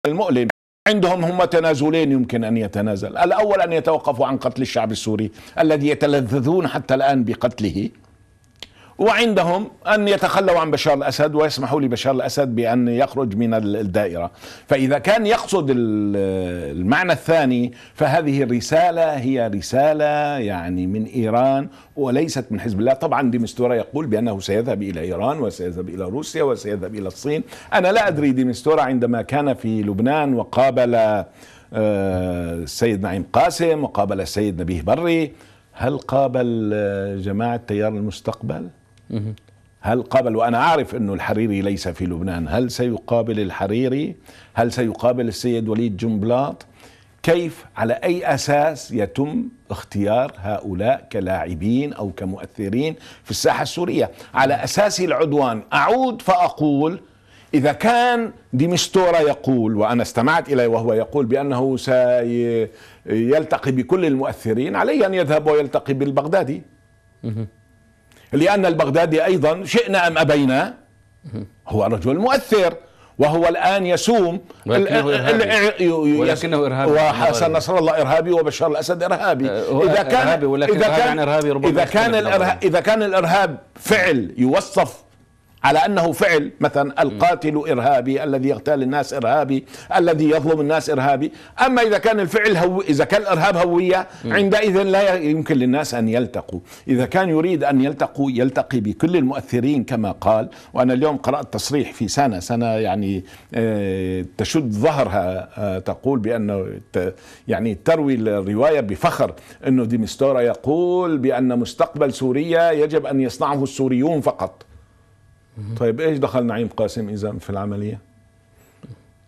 المؤلم عندهم هم تنازلين يمكن ان يتنازل الاول ان يتوقفوا عن قتل الشعب السوري الذي يتلذذون حتى الان بقتله وعندهم أن يتخلوا عن بشار الأسد ويسمحوا لبشار الأسد بأن يخرج من الدائرة فإذا كان يقصد المعنى الثاني فهذه الرسالة هي رسالة يعني من إيران وليست من حزب الله طبعا ديمستورا يقول بأنه سيذهب إلى إيران وسيذهب إلى روسيا وسيذهب إلى الصين أنا لا أدري ديمستورا عندما كان في لبنان وقابل آه، السيد نعيم قاسم وقابل السيد نبيه بري هل قابل آه، جماعة تيار المستقبل؟ هل قابل وأنا أعرف أنه الحريري ليس في لبنان هل سيقابل الحريري هل سيقابل السيد وليد جنبلاط كيف على أي أساس يتم اختيار هؤلاء كلاعبين أو كمؤثرين في الساحة السورية على أساس العدوان أعود فأقول إذا كان ديمستورا يقول وأنا استمعت إليه وهو يقول بأنه سيلتقي بكل المؤثرين علي أن يذهب ويلتقي بالبغدادي لأن البغدادي أيضا شئنا أم أبينا هو رجل مؤثر وهو الآن يسوم ولكنه إرهابي, وحسن نصر الله إرهابي وبشار الأسد إرهابي آه، إذا كان إرهابي إذا كان, إذا كان الإرهاب فعل يوصف على انه فعل مثلا القاتل ارهابي الذي يغتال الناس ارهابي الذي يظلم الناس ارهابي اما اذا كان الفعل هو اذا كان الارهاب هويه عندئذ لا يمكن للناس ان يلتقوا اذا كان يريد ان يلتقوا يلتقي بكل المؤثرين كما قال وانا اليوم قرات تصريح في سنه سنه يعني آه، تشد ظهرها آه، تقول بانه يعني تروي الروايه بفخر انه ديمستورا يقول بان مستقبل سوريا يجب ان يصنعه السوريون فقط طيب ايش دخل نعيم قاسم اذا في العمليه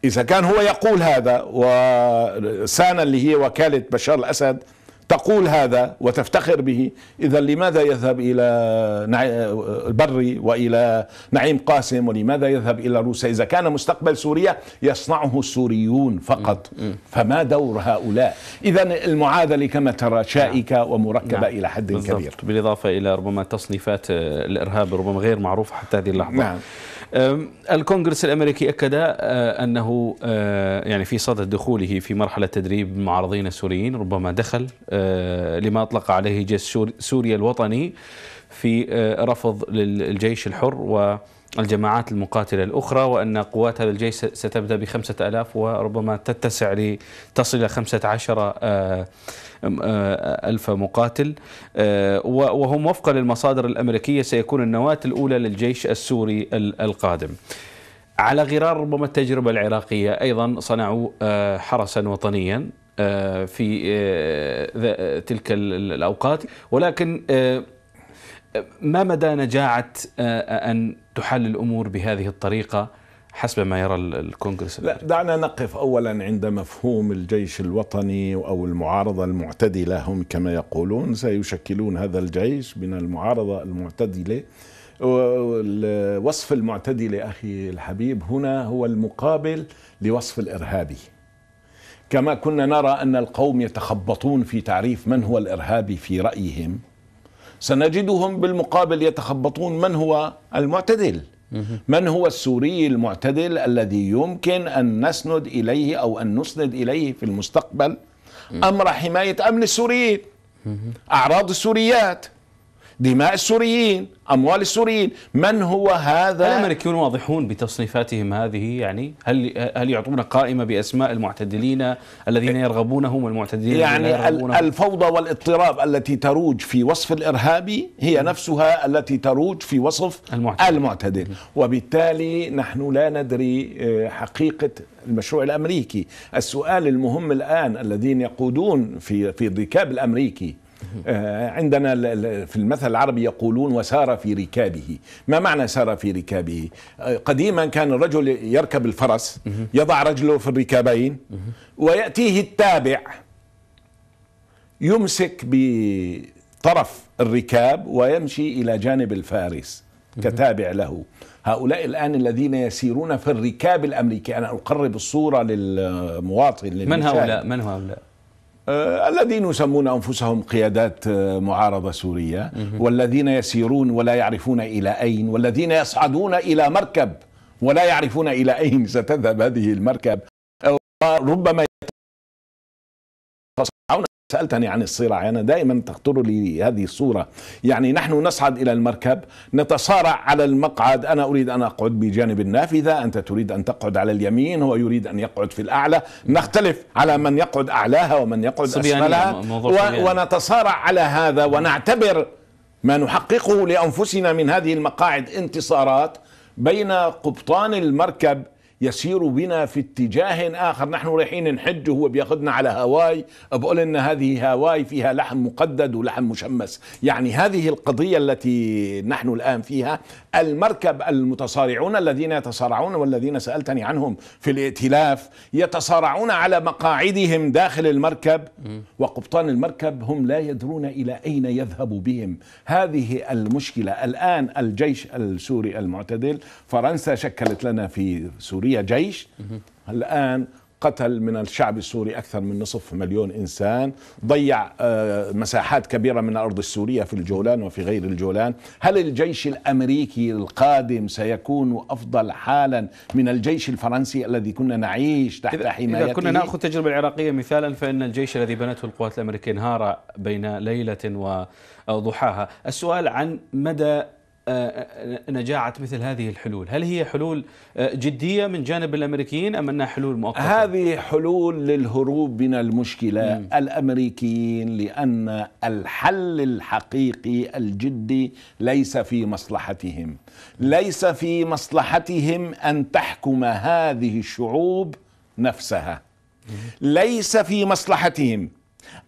اذا كان هو يقول هذا وسانا اللي هي وكاله بشار الاسد تقول هذا وتفتخر به إذا لماذا يذهب إلى البري وإلى نعيم قاسم ولماذا يذهب إلى روسيا إذا كان مستقبل سوريا يصنعه السوريون فقط فما دور هؤلاء إذا المعادلة كما ترى شائكة نعم. ومركبة نعم. إلى حد بالضبط. كبير بالإضافة إلى ربما تصنيفات آه، الإرهاب ربما غير معروفة حتى هذه اللحظة نعم. الكونغرس الامريكي اكد آه، انه آه، يعني في صدد دخوله في مرحله تدريب المعارضين السوريين ربما دخل آه، لما اطلق عليه جيش سوريا الوطني في آه، رفض للجيش الحر و الجماعات المقاتلة الأخرى وأن قوات هذا الجيش ستبدأ بخمسة ألاف وربما تتسع لتصل إلى خمسة عشر آه، آه، ألف مقاتل وهم وفقا للمصادر الأمريكية سيكون النواة الأولى للجيش السوري القادم على غرار ربما التجربة العراقية أيضا صنعوا حرسا وطنيا في تلك الأوقات ولكن ما مدى نجاعة آه، آه، أن تحل الأمور بهذه الطريقة حسب ما يرى الكونغرس لا دعنا نقف أولا عند مفهوم الجيش الوطني أو المعارضة المعتدلة هم كما يقولون سيشكلون هذا الجيش من المعارضة المعتدلة وصف المعتدلة أخي الحبيب هنا هو المقابل لوصف الإرهابي كما كنا نرى أن القوم يتخبطون في تعريف من هو الإرهابي في رأيهم سنجدهم بالمقابل يتخبطون من هو المعتدل من هو السوري المعتدل الذي يمكن أن نسند إليه أو أن نسند إليه في المستقبل أمر حماية أمن السوريين أعراض السوريات دماء السوريين أموال السوريين من هو هذا هل الأمريكيون واضحون بتصنيفاتهم هذه يعني هل, هل يعطون قائمة بأسماء المعتدلين الذين إيه. يرغبونهم والمعتدلين يعني يرغبونهم؟ الفوضى والاضطراب التي تروج في وصف الإرهابي هي نفسها التي تروج في وصف المعتدل, المعتدل. وبالتالي نحن لا ندري آه، حقيقة المشروع الأمريكي السؤال المهم الآن الذين يقودون في, في الركاب الأمريكي آه، عندنا في المثل العربي يقولون وسار في ركابه ما معنى سار في ركابه آه، قديما كان الرجل يركب الفرس يضع رجله في الركابين ويأتيه التابع يمسك بطرف الركاب ويمشي إلى جانب الفارس كتابع له هؤلاء الآن الذين يسيرون في الركاب الأمريكي أنا أقرب الصورة للمواطن من هؤلاء من هؤلاء آه، الذين يسمون انفسهم قيادات آه، معارضه سوريه والذين يسيرون ولا يعرفون الى اين والذين يصعدون الى مركب ولا يعرفون الى اين ستذهب هذه المركب آه، ربما سألتني عن الصراع أنا دائما تخطر لي هذه الصورة يعني نحن نصعد إلى المركب نتصارع على المقعد أنا أريد أن أقعد بجانب النافذة أنت تريد أن تقعد على اليمين هو يريد أن يقعد في الأعلى نختلف على من يقعد أعلاها ومن يقعد أسفلها و... ونتصارع على هذا ونعتبر ما نحققه لأنفسنا من هذه المقاعد انتصارات بين قبطان المركب يسير بنا في اتجاه آخر نحن رايحين نحج وهو بياخذنا على هاواي بقول لنا هذه هاواي فيها لحم مقدد ولحم مشمس يعني هذه القضية التي نحن الآن فيها المركب المتصارعون الذين يتصارعون والذين سألتني عنهم في الائتلاف يتصارعون على مقاعدهم داخل المركب وقبطان المركب هم لا يدرون إلى أين يذهب بهم هذه المشكلة الآن الجيش السوري المعتدل فرنسا شكلت لنا في سوريا جيش الآن قتل من الشعب السوري أكثر من نصف مليون إنسان ضيع آه، مساحات كبيرة من الأرض السورية في الجولان وفي غير الجولان هل الجيش الأمريكي القادم سيكون أفضل حالا من الجيش الفرنسي الذي كنا نعيش تحت حمايته إذا كنا نأخذ التجربة العراقية مثالا فإن الجيش الذي بنته القوات الأمريكية انهار بين ليلة وضحاها السؤال عن مدى آه، آه، نجاعة مثل هذه الحلول هل هي حلول آه، جدية من جانب الأمريكيين أم أنها حلول مؤقتة؟ هذه حلول للهروب من المشكلة مم. الأمريكيين لأن الحل الحقيقي الجدي ليس في مصلحتهم ليس في مصلحتهم أن تحكم هذه الشعوب نفسها ليس في مصلحتهم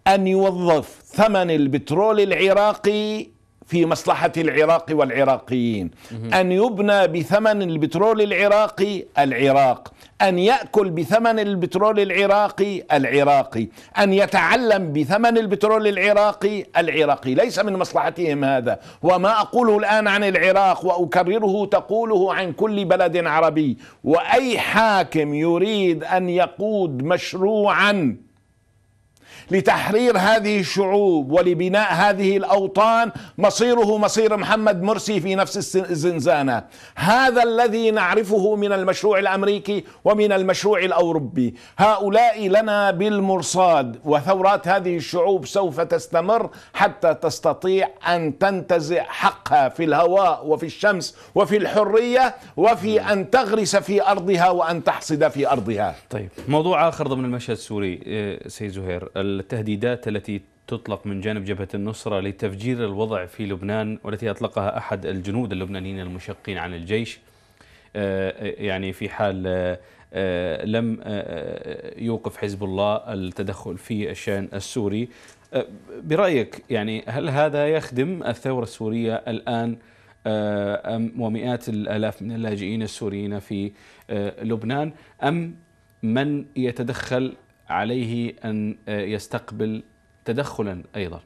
أن يوظف ثمن البترول العراقي في مصلحة العراق والعراقيين أن يبنى بثمن البترول العراقي العراق أن يأكل بثمن البترول العراقي العراقي أن يتعلم بثمن البترول العراقي العراقي ليس من مصلحتهم هذا وما أقوله الآن عن العراق وأكرره تقوله عن كل بلد عربي وأي حاكم يريد أن يقود مشروعا لتحرير هذه الشعوب ولبناء هذه الأوطان مصيره مصير محمد مرسي في نفس الزنزانة هذا الذي نعرفه من المشروع الأمريكي ومن المشروع الأوروبي هؤلاء لنا بالمرصاد وثورات هذه الشعوب سوف تستمر حتى تستطيع أن تنتزع حقها في الهواء وفي الشمس وفي الحرية وفي نعم. أن تغرس في أرضها وأن تحصد في أرضها طيب موضوع آخر ضمن المشهد السوري إيه، سيد زهير التهديدات التي تطلق من جانب جبهة النصرة لتفجير الوضع في لبنان والتي أطلقها أحد الجنود اللبنانيين المشقين عن الجيش آه، يعني في حال آه، آه، لم يوقف حزب الله التدخل في الشأن السوري برأيك يعني هل هذا يخدم الثورة السورية الآن أم ومئات الآلاف من اللاجئين السوريين في لبنان أم من يتدخل عليه أن آه، يستقبل تدخلا أيضا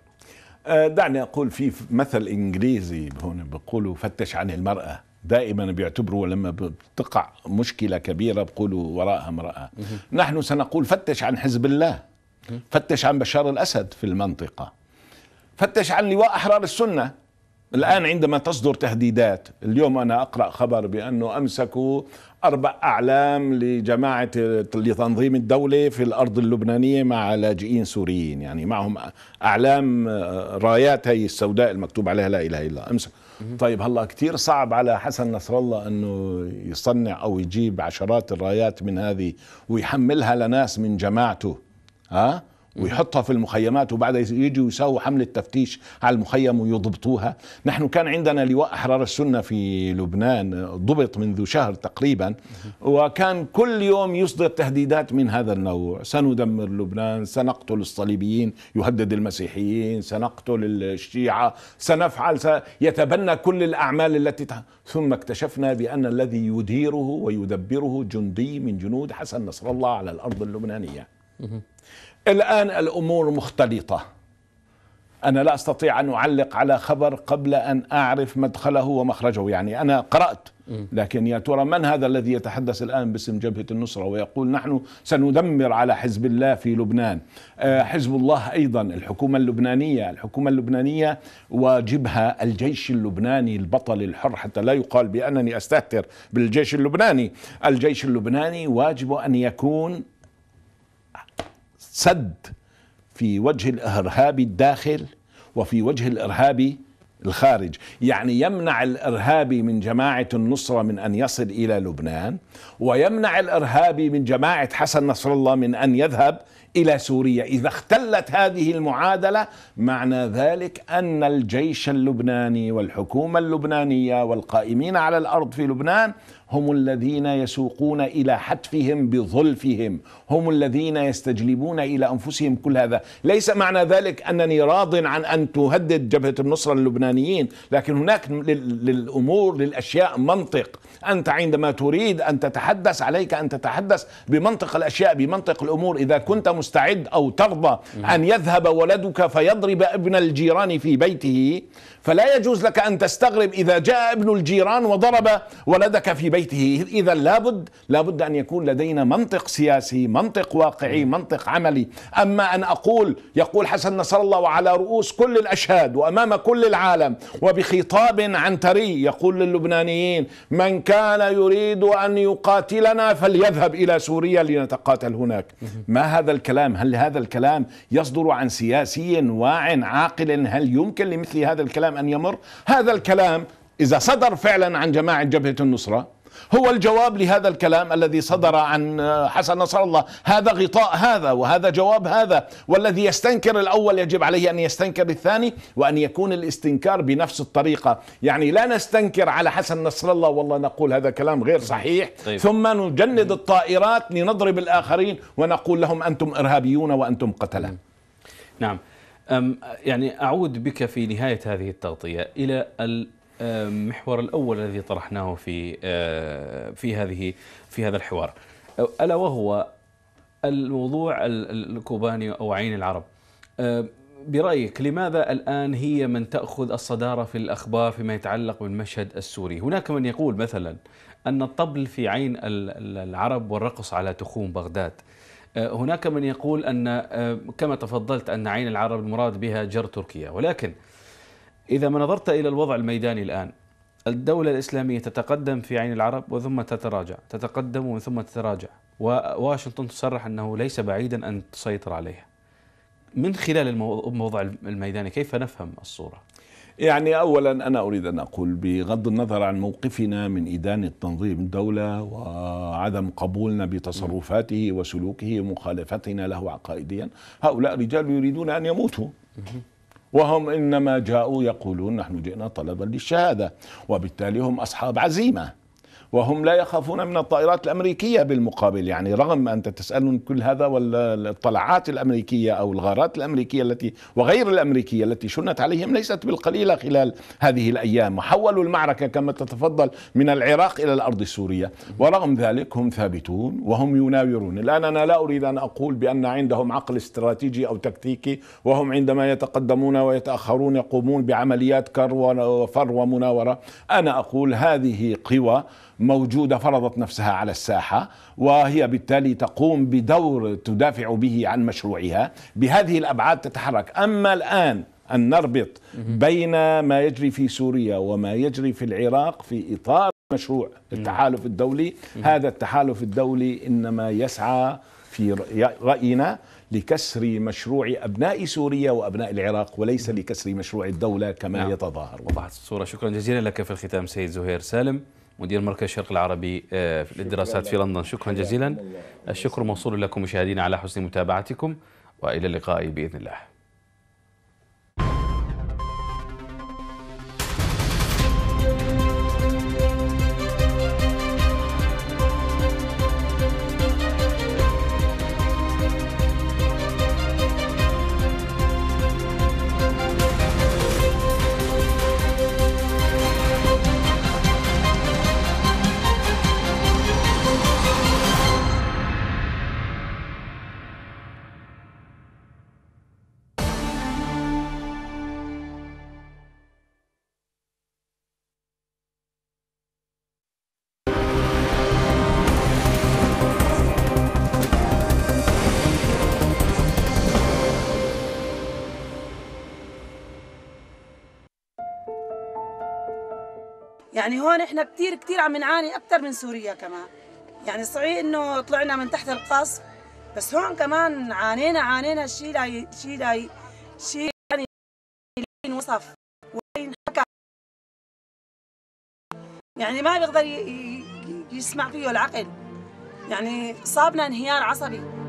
آه، دعني أقول في مثل إنجليزي هون بيقولوا فتش عن المرأة دائما بيعتبروا لما بتقع مشكلة كبيرة بيقولوا وراءها امرأة نحن سنقول فتش عن حزب الله فتش عن بشار الأسد في المنطقة فتش عن لواء أحرار السنة الآن عندما تصدر تهديدات اليوم أنا أقرأ خبر بأنه أمسكوا أربع أعلام لجماعة لتنظيم الدولة في الأرض اللبنانية مع لاجئين سوريين يعني معهم أعلام آه، رايات هي السوداء المكتوب عليها لا إله إلا الله أمسك طيب هلا كثير صعب على حسن نصر الله أنه يصنع أو يجيب عشرات الرايات من هذه ويحملها لناس من جماعته ها ويحطها في المخيمات وبعد يجوا يساووا حملة تفتيش على المخيم ويضبطوها نحن كان عندنا لواء أحرار السنة في لبنان ضبط منذ شهر تقريبا وكان كل يوم يصدر تهديدات من هذا النوع سندمر لبنان سنقتل الصليبيين يهدد المسيحيين سنقتل الشيعة سنفعل سيتبنى كل الأعمال التي ثم اكتشفنا بأن الذي يديره ويدبره جندي من جنود حسن نصر الله على الأرض اللبنانية الآن الأمور مختلطة أنا لا أستطيع أن أعلق على خبر قبل أن أعرف مدخله ومخرجه يعني أنا قرأت لكن يا ترى من هذا الذي يتحدث الآن باسم جبهة النصرة ويقول نحن سندمر على حزب الله في لبنان آه، حزب الله أيضا الحكومة اللبنانية الحكومة اللبنانية واجبها الجيش اللبناني البطل الحر حتى لا يقال بأنني أستهتر بالجيش اللبناني الجيش اللبناني واجب أن يكون سد في وجه الارهابي الداخل وفي وجه الارهابي الخارج يعني يمنع الارهابي من جماعه النصره من ان يصل الى لبنان ويمنع الارهابي من جماعه حسن نصر الله من ان يذهب الى سوريا اذا اختلت هذه المعادله معنى ذلك ان الجيش اللبناني والحكومه اللبنانيه والقائمين على الارض في لبنان هم الذين يسوقون الى حتفهم بظلفهم هم الذين يستجلبون الى انفسهم كل هذا ليس معنى ذلك انني راض عن ان تهدد جبهه النصره اللبنانيين لكن هناك للامور للاشياء منطق انت عندما تريد ان تتحدث عليك ان تتحدث بمنطق الاشياء بمنطق الامور اذا كنت مستعد او ترضى ان يذهب ولدك فيضرب ابن الجيران في بيته فلا يجوز لك أن تستغرب إذا جاء ابن الجيران وضرب ولدك في بيته إذا لابد لابد أن يكون لدينا منطق سياسي منطق واقعي منطق عملي أما أن أقول يقول حسن نصر الله وعلى رؤوس كل الأشهاد وأمام كل العالم وبخطاب عنتري يقول للبنانيين من كان يريد أن يقاتلنا فليذهب إلى سوريا لنتقاتل هناك ما هذا الكلام هل هذا الكلام يصدر عن سياسي واع عاقل هل يمكن لمثل هذا الكلام الكلام أن يمر هذا الكلام إذا صدر فعلا عن جماعة جبهة النصرة هو الجواب لهذا الكلام الذي صدر عن حسن نصر الله هذا غطاء هذا وهذا جواب هذا والذي يستنكر الأول يجب عليه أن يستنكر الثاني وأن يكون الاستنكار بنفس الطريقة يعني لا نستنكر على حسن نصر الله والله نقول هذا كلام غير صحيح طيب. ثم نجند الطائرات لنضرب الآخرين ونقول لهم أنتم إرهابيون وأنتم قتلة نعم يعني أعود بك في نهاية هذه التغطية إلى المحور الأول الذي طرحناه في أه، في هذه في هذا الحوار ألا وهو الموضوع الكوباني أو عين العرب أه، برأيك لماذا الآن هي من تأخذ الصدارة في الأخبار فيما يتعلق بالمشهد السوري هناك من يقول مثلا أن الطبل في عين العرب والرقص على تخوم بغداد آه، هناك من يقول أن آه، كما تفضلت أن عين العرب المراد بها جر تركيا ولكن إذا ما نظرت إلى الوضع الميداني الآن الدولة الإسلامية تتقدم في عين العرب وثم تتراجع تتقدم ثم تتراجع وواشنطن تصرح أنه ليس بعيدا أن تسيطر عليها من خلال الموضع الميداني كيف نفهم الصورة؟ يعني اولا انا اريد ان اقول بغض النظر عن موقفنا من ادانه تنظيم الدوله وعدم قبولنا بتصرفاته وسلوكه ومخالفتنا له عقائديا، هؤلاء رجال يريدون ان يموتوا. وهم انما جاءوا يقولون نحن جئنا طلبا للشهاده، وبالتالي هم اصحاب عزيمه. وهم لا يخافون من الطائرات الأمريكية بالمقابل يعني رغم أنت تسالون كل هذا والطلعات الأمريكية أو الغارات الأمريكية التي وغير الأمريكية التي شنت عليهم ليست بالقليلة خلال هذه الأيام وحولوا المعركة كما تتفضل من العراق إلى الأرض السورية ورغم ذلك هم ثابتون وهم يناورون الآن أنا لا أريد أن أقول بأن عندهم عقل استراتيجي أو تكتيكي وهم عندما يتقدمون ويتأخرون يقومون بعمليات كر وفر ومناورة أنا أقول هذه قوى موجوده فرضت نفسها على الساحه وهي بالتالي تقوم بدور تدافع به عن مشروعها بهذه الابعاد تتحرك اما الان ان نربط بين ما يجري في سوريا وما يجري في العراق في اطار مشروع التحالف الدولي هذا التحالف الدولي انما يسعى في راينا لكسر مشروع ابناء سوريا وابناء العراق وليس لكسر مشروع الدوله كما نعم. يتظاهر وضعت الصوره شكرا جزيلا لك في الختام سيد زهير سالم مدير مركز الشرق العربي للدراسات آه، في لندن شكرا جزيلا الشكر موصول لكم مشاهدينا على حسن متابعتكم وإلى اللقاء بإذن الله يعني هون احنا كثير كثير عم نعاني اكثر من سوريا كمان يعني صحيح انه طلعنا من تحت القصف بس هون كمان عانينا عانينا شيء لا شيء لا شيء يعني ينوصف حكى يعني ما بيقدر يسمع فيه العقل يعني صابنا انهيار عصبي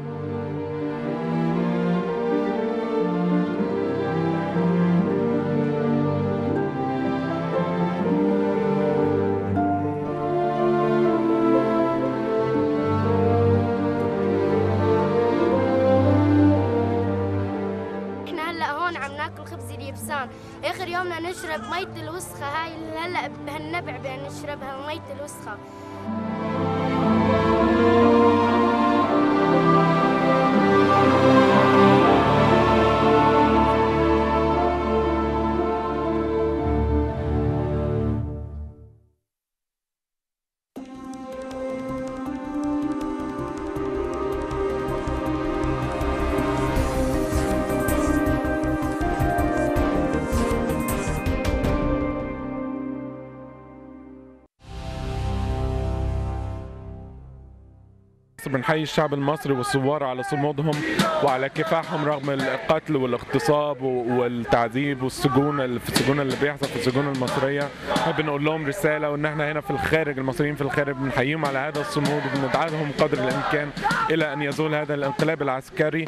نشرب مية الوسخة هاي اللي هلأ بهالنبع بدنا نشربها مية الوسخة نحيي الشعب المصري والثوار على صمودهم وعلى كفاحهم رغم القتل والاغتصاب والتعذيب والسجون في السجون اللي بيحصل في السجون المصريه نحب نقول لهم رساله وان احنا هنا في الخارج المصريين في الخارج بنحييهم على هذا الصمود وبندعمهم قدر الامكان الى ان يزول هذا الانقلاب العسكري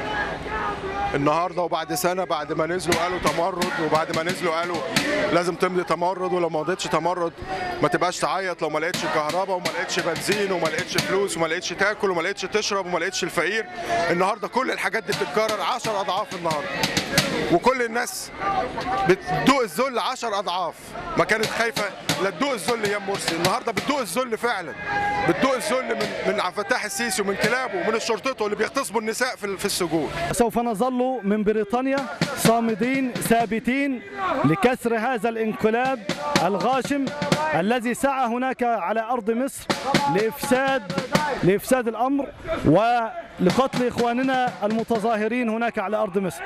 النهارده وبعد سنه بعد ما نزلوا قالوا تمرد وبعد ما نزلوا قالوا لازم تمضي تمرد ولو ما مضيتش تمرد ما تبقاش تعيط لو ما لقيتش كهرباء وما لقيتش بنزين وما لقيتش فلوس وما لقيتش تاكل وما لقيتش تشرب وما لقيتش الفقير النهارده كل الحاجات دي بتتكرر 10 اضعاف النهارده وكل الناس بتدوق الذل 10 اضعاف ما كانت خايفه لا تدوق الذل ايام مرسي النهارده بتدوق الذل فعلا بتدوق الذل من من عبد الفتاح السيسي ومن كلابه ومن شرطته اللي بيغتصبوا النساء في في السجون سوف نظل من بريطانيا صامدين ثابتين لكسر هذا الانقلاب الغاشم الذي سعى هناك على ارض مصر لافساد لافساد الامر و لقتل إخواننا المتظاهرين هناك على أرض مصر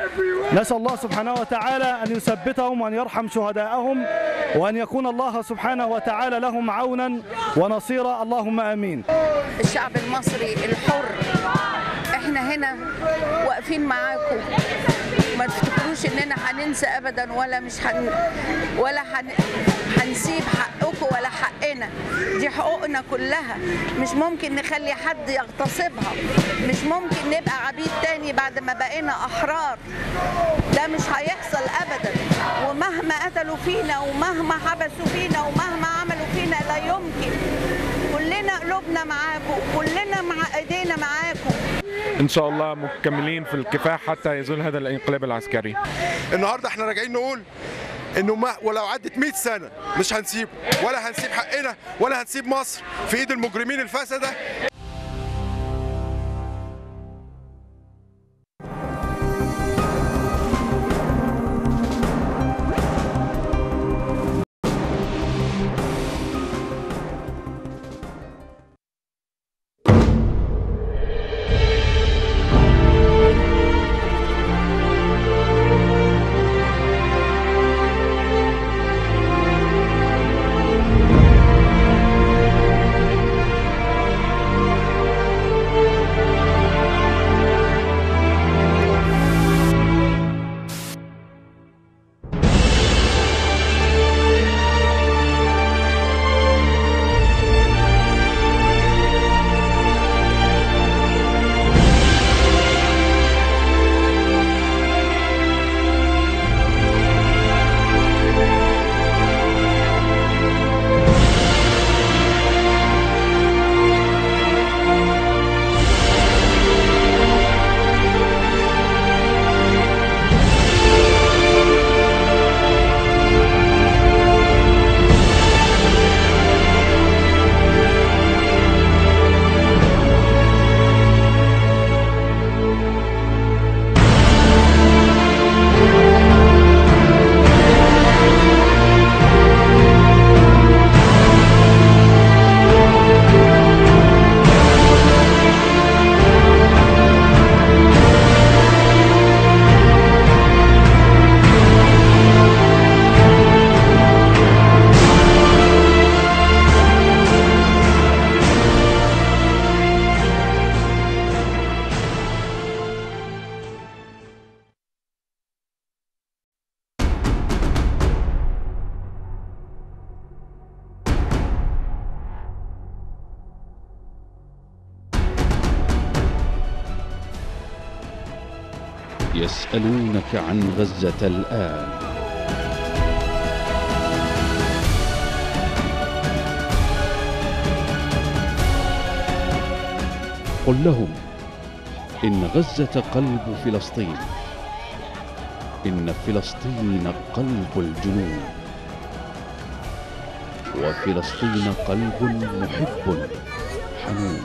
نسأل الله سبحانه وتعالى أن يثبتهم وأن يرحم شهداءهم وأن يكون الله سبحانه وتعالى لهم عونا ونصيرا اللهم آمين الشعب المصري الحر احنا هنا واقفين معاكم تفتكروش اننا هننسى ابدا ولا مش هن ولا حن... هنسيب حقكم ولا حقنا دي حقوقنا كلها مش ممكن نخلي حد يغتصبها مش ممكن نبقى عبيد تاني بعد ما بقينا احرار ده مش هيحصل ابدا ومهما قتلوا فينا ومهما حبسوا فينا ومهما عملوا فينا لا يمكن كلنا قلوبنا معاكم كلنا مع ايدينا معاكم ان شاء الله مكملين في الكفاح حتى يزول هذا الانقلاب العسكري النهارده احنا راجعين نقول انه ما ولو عدت 100 سنه مش هنسيبه ولا هنسيب حقنا ولا هنسيب مصر في ايد المجرمين الفسده عن غزة الآن قل لهم إن غزة قلب فلسطين إن فلسطين قلب الجنون وفلسطين قلب محب حنون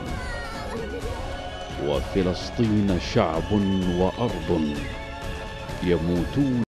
وفلسطين شعب وأرض يموتون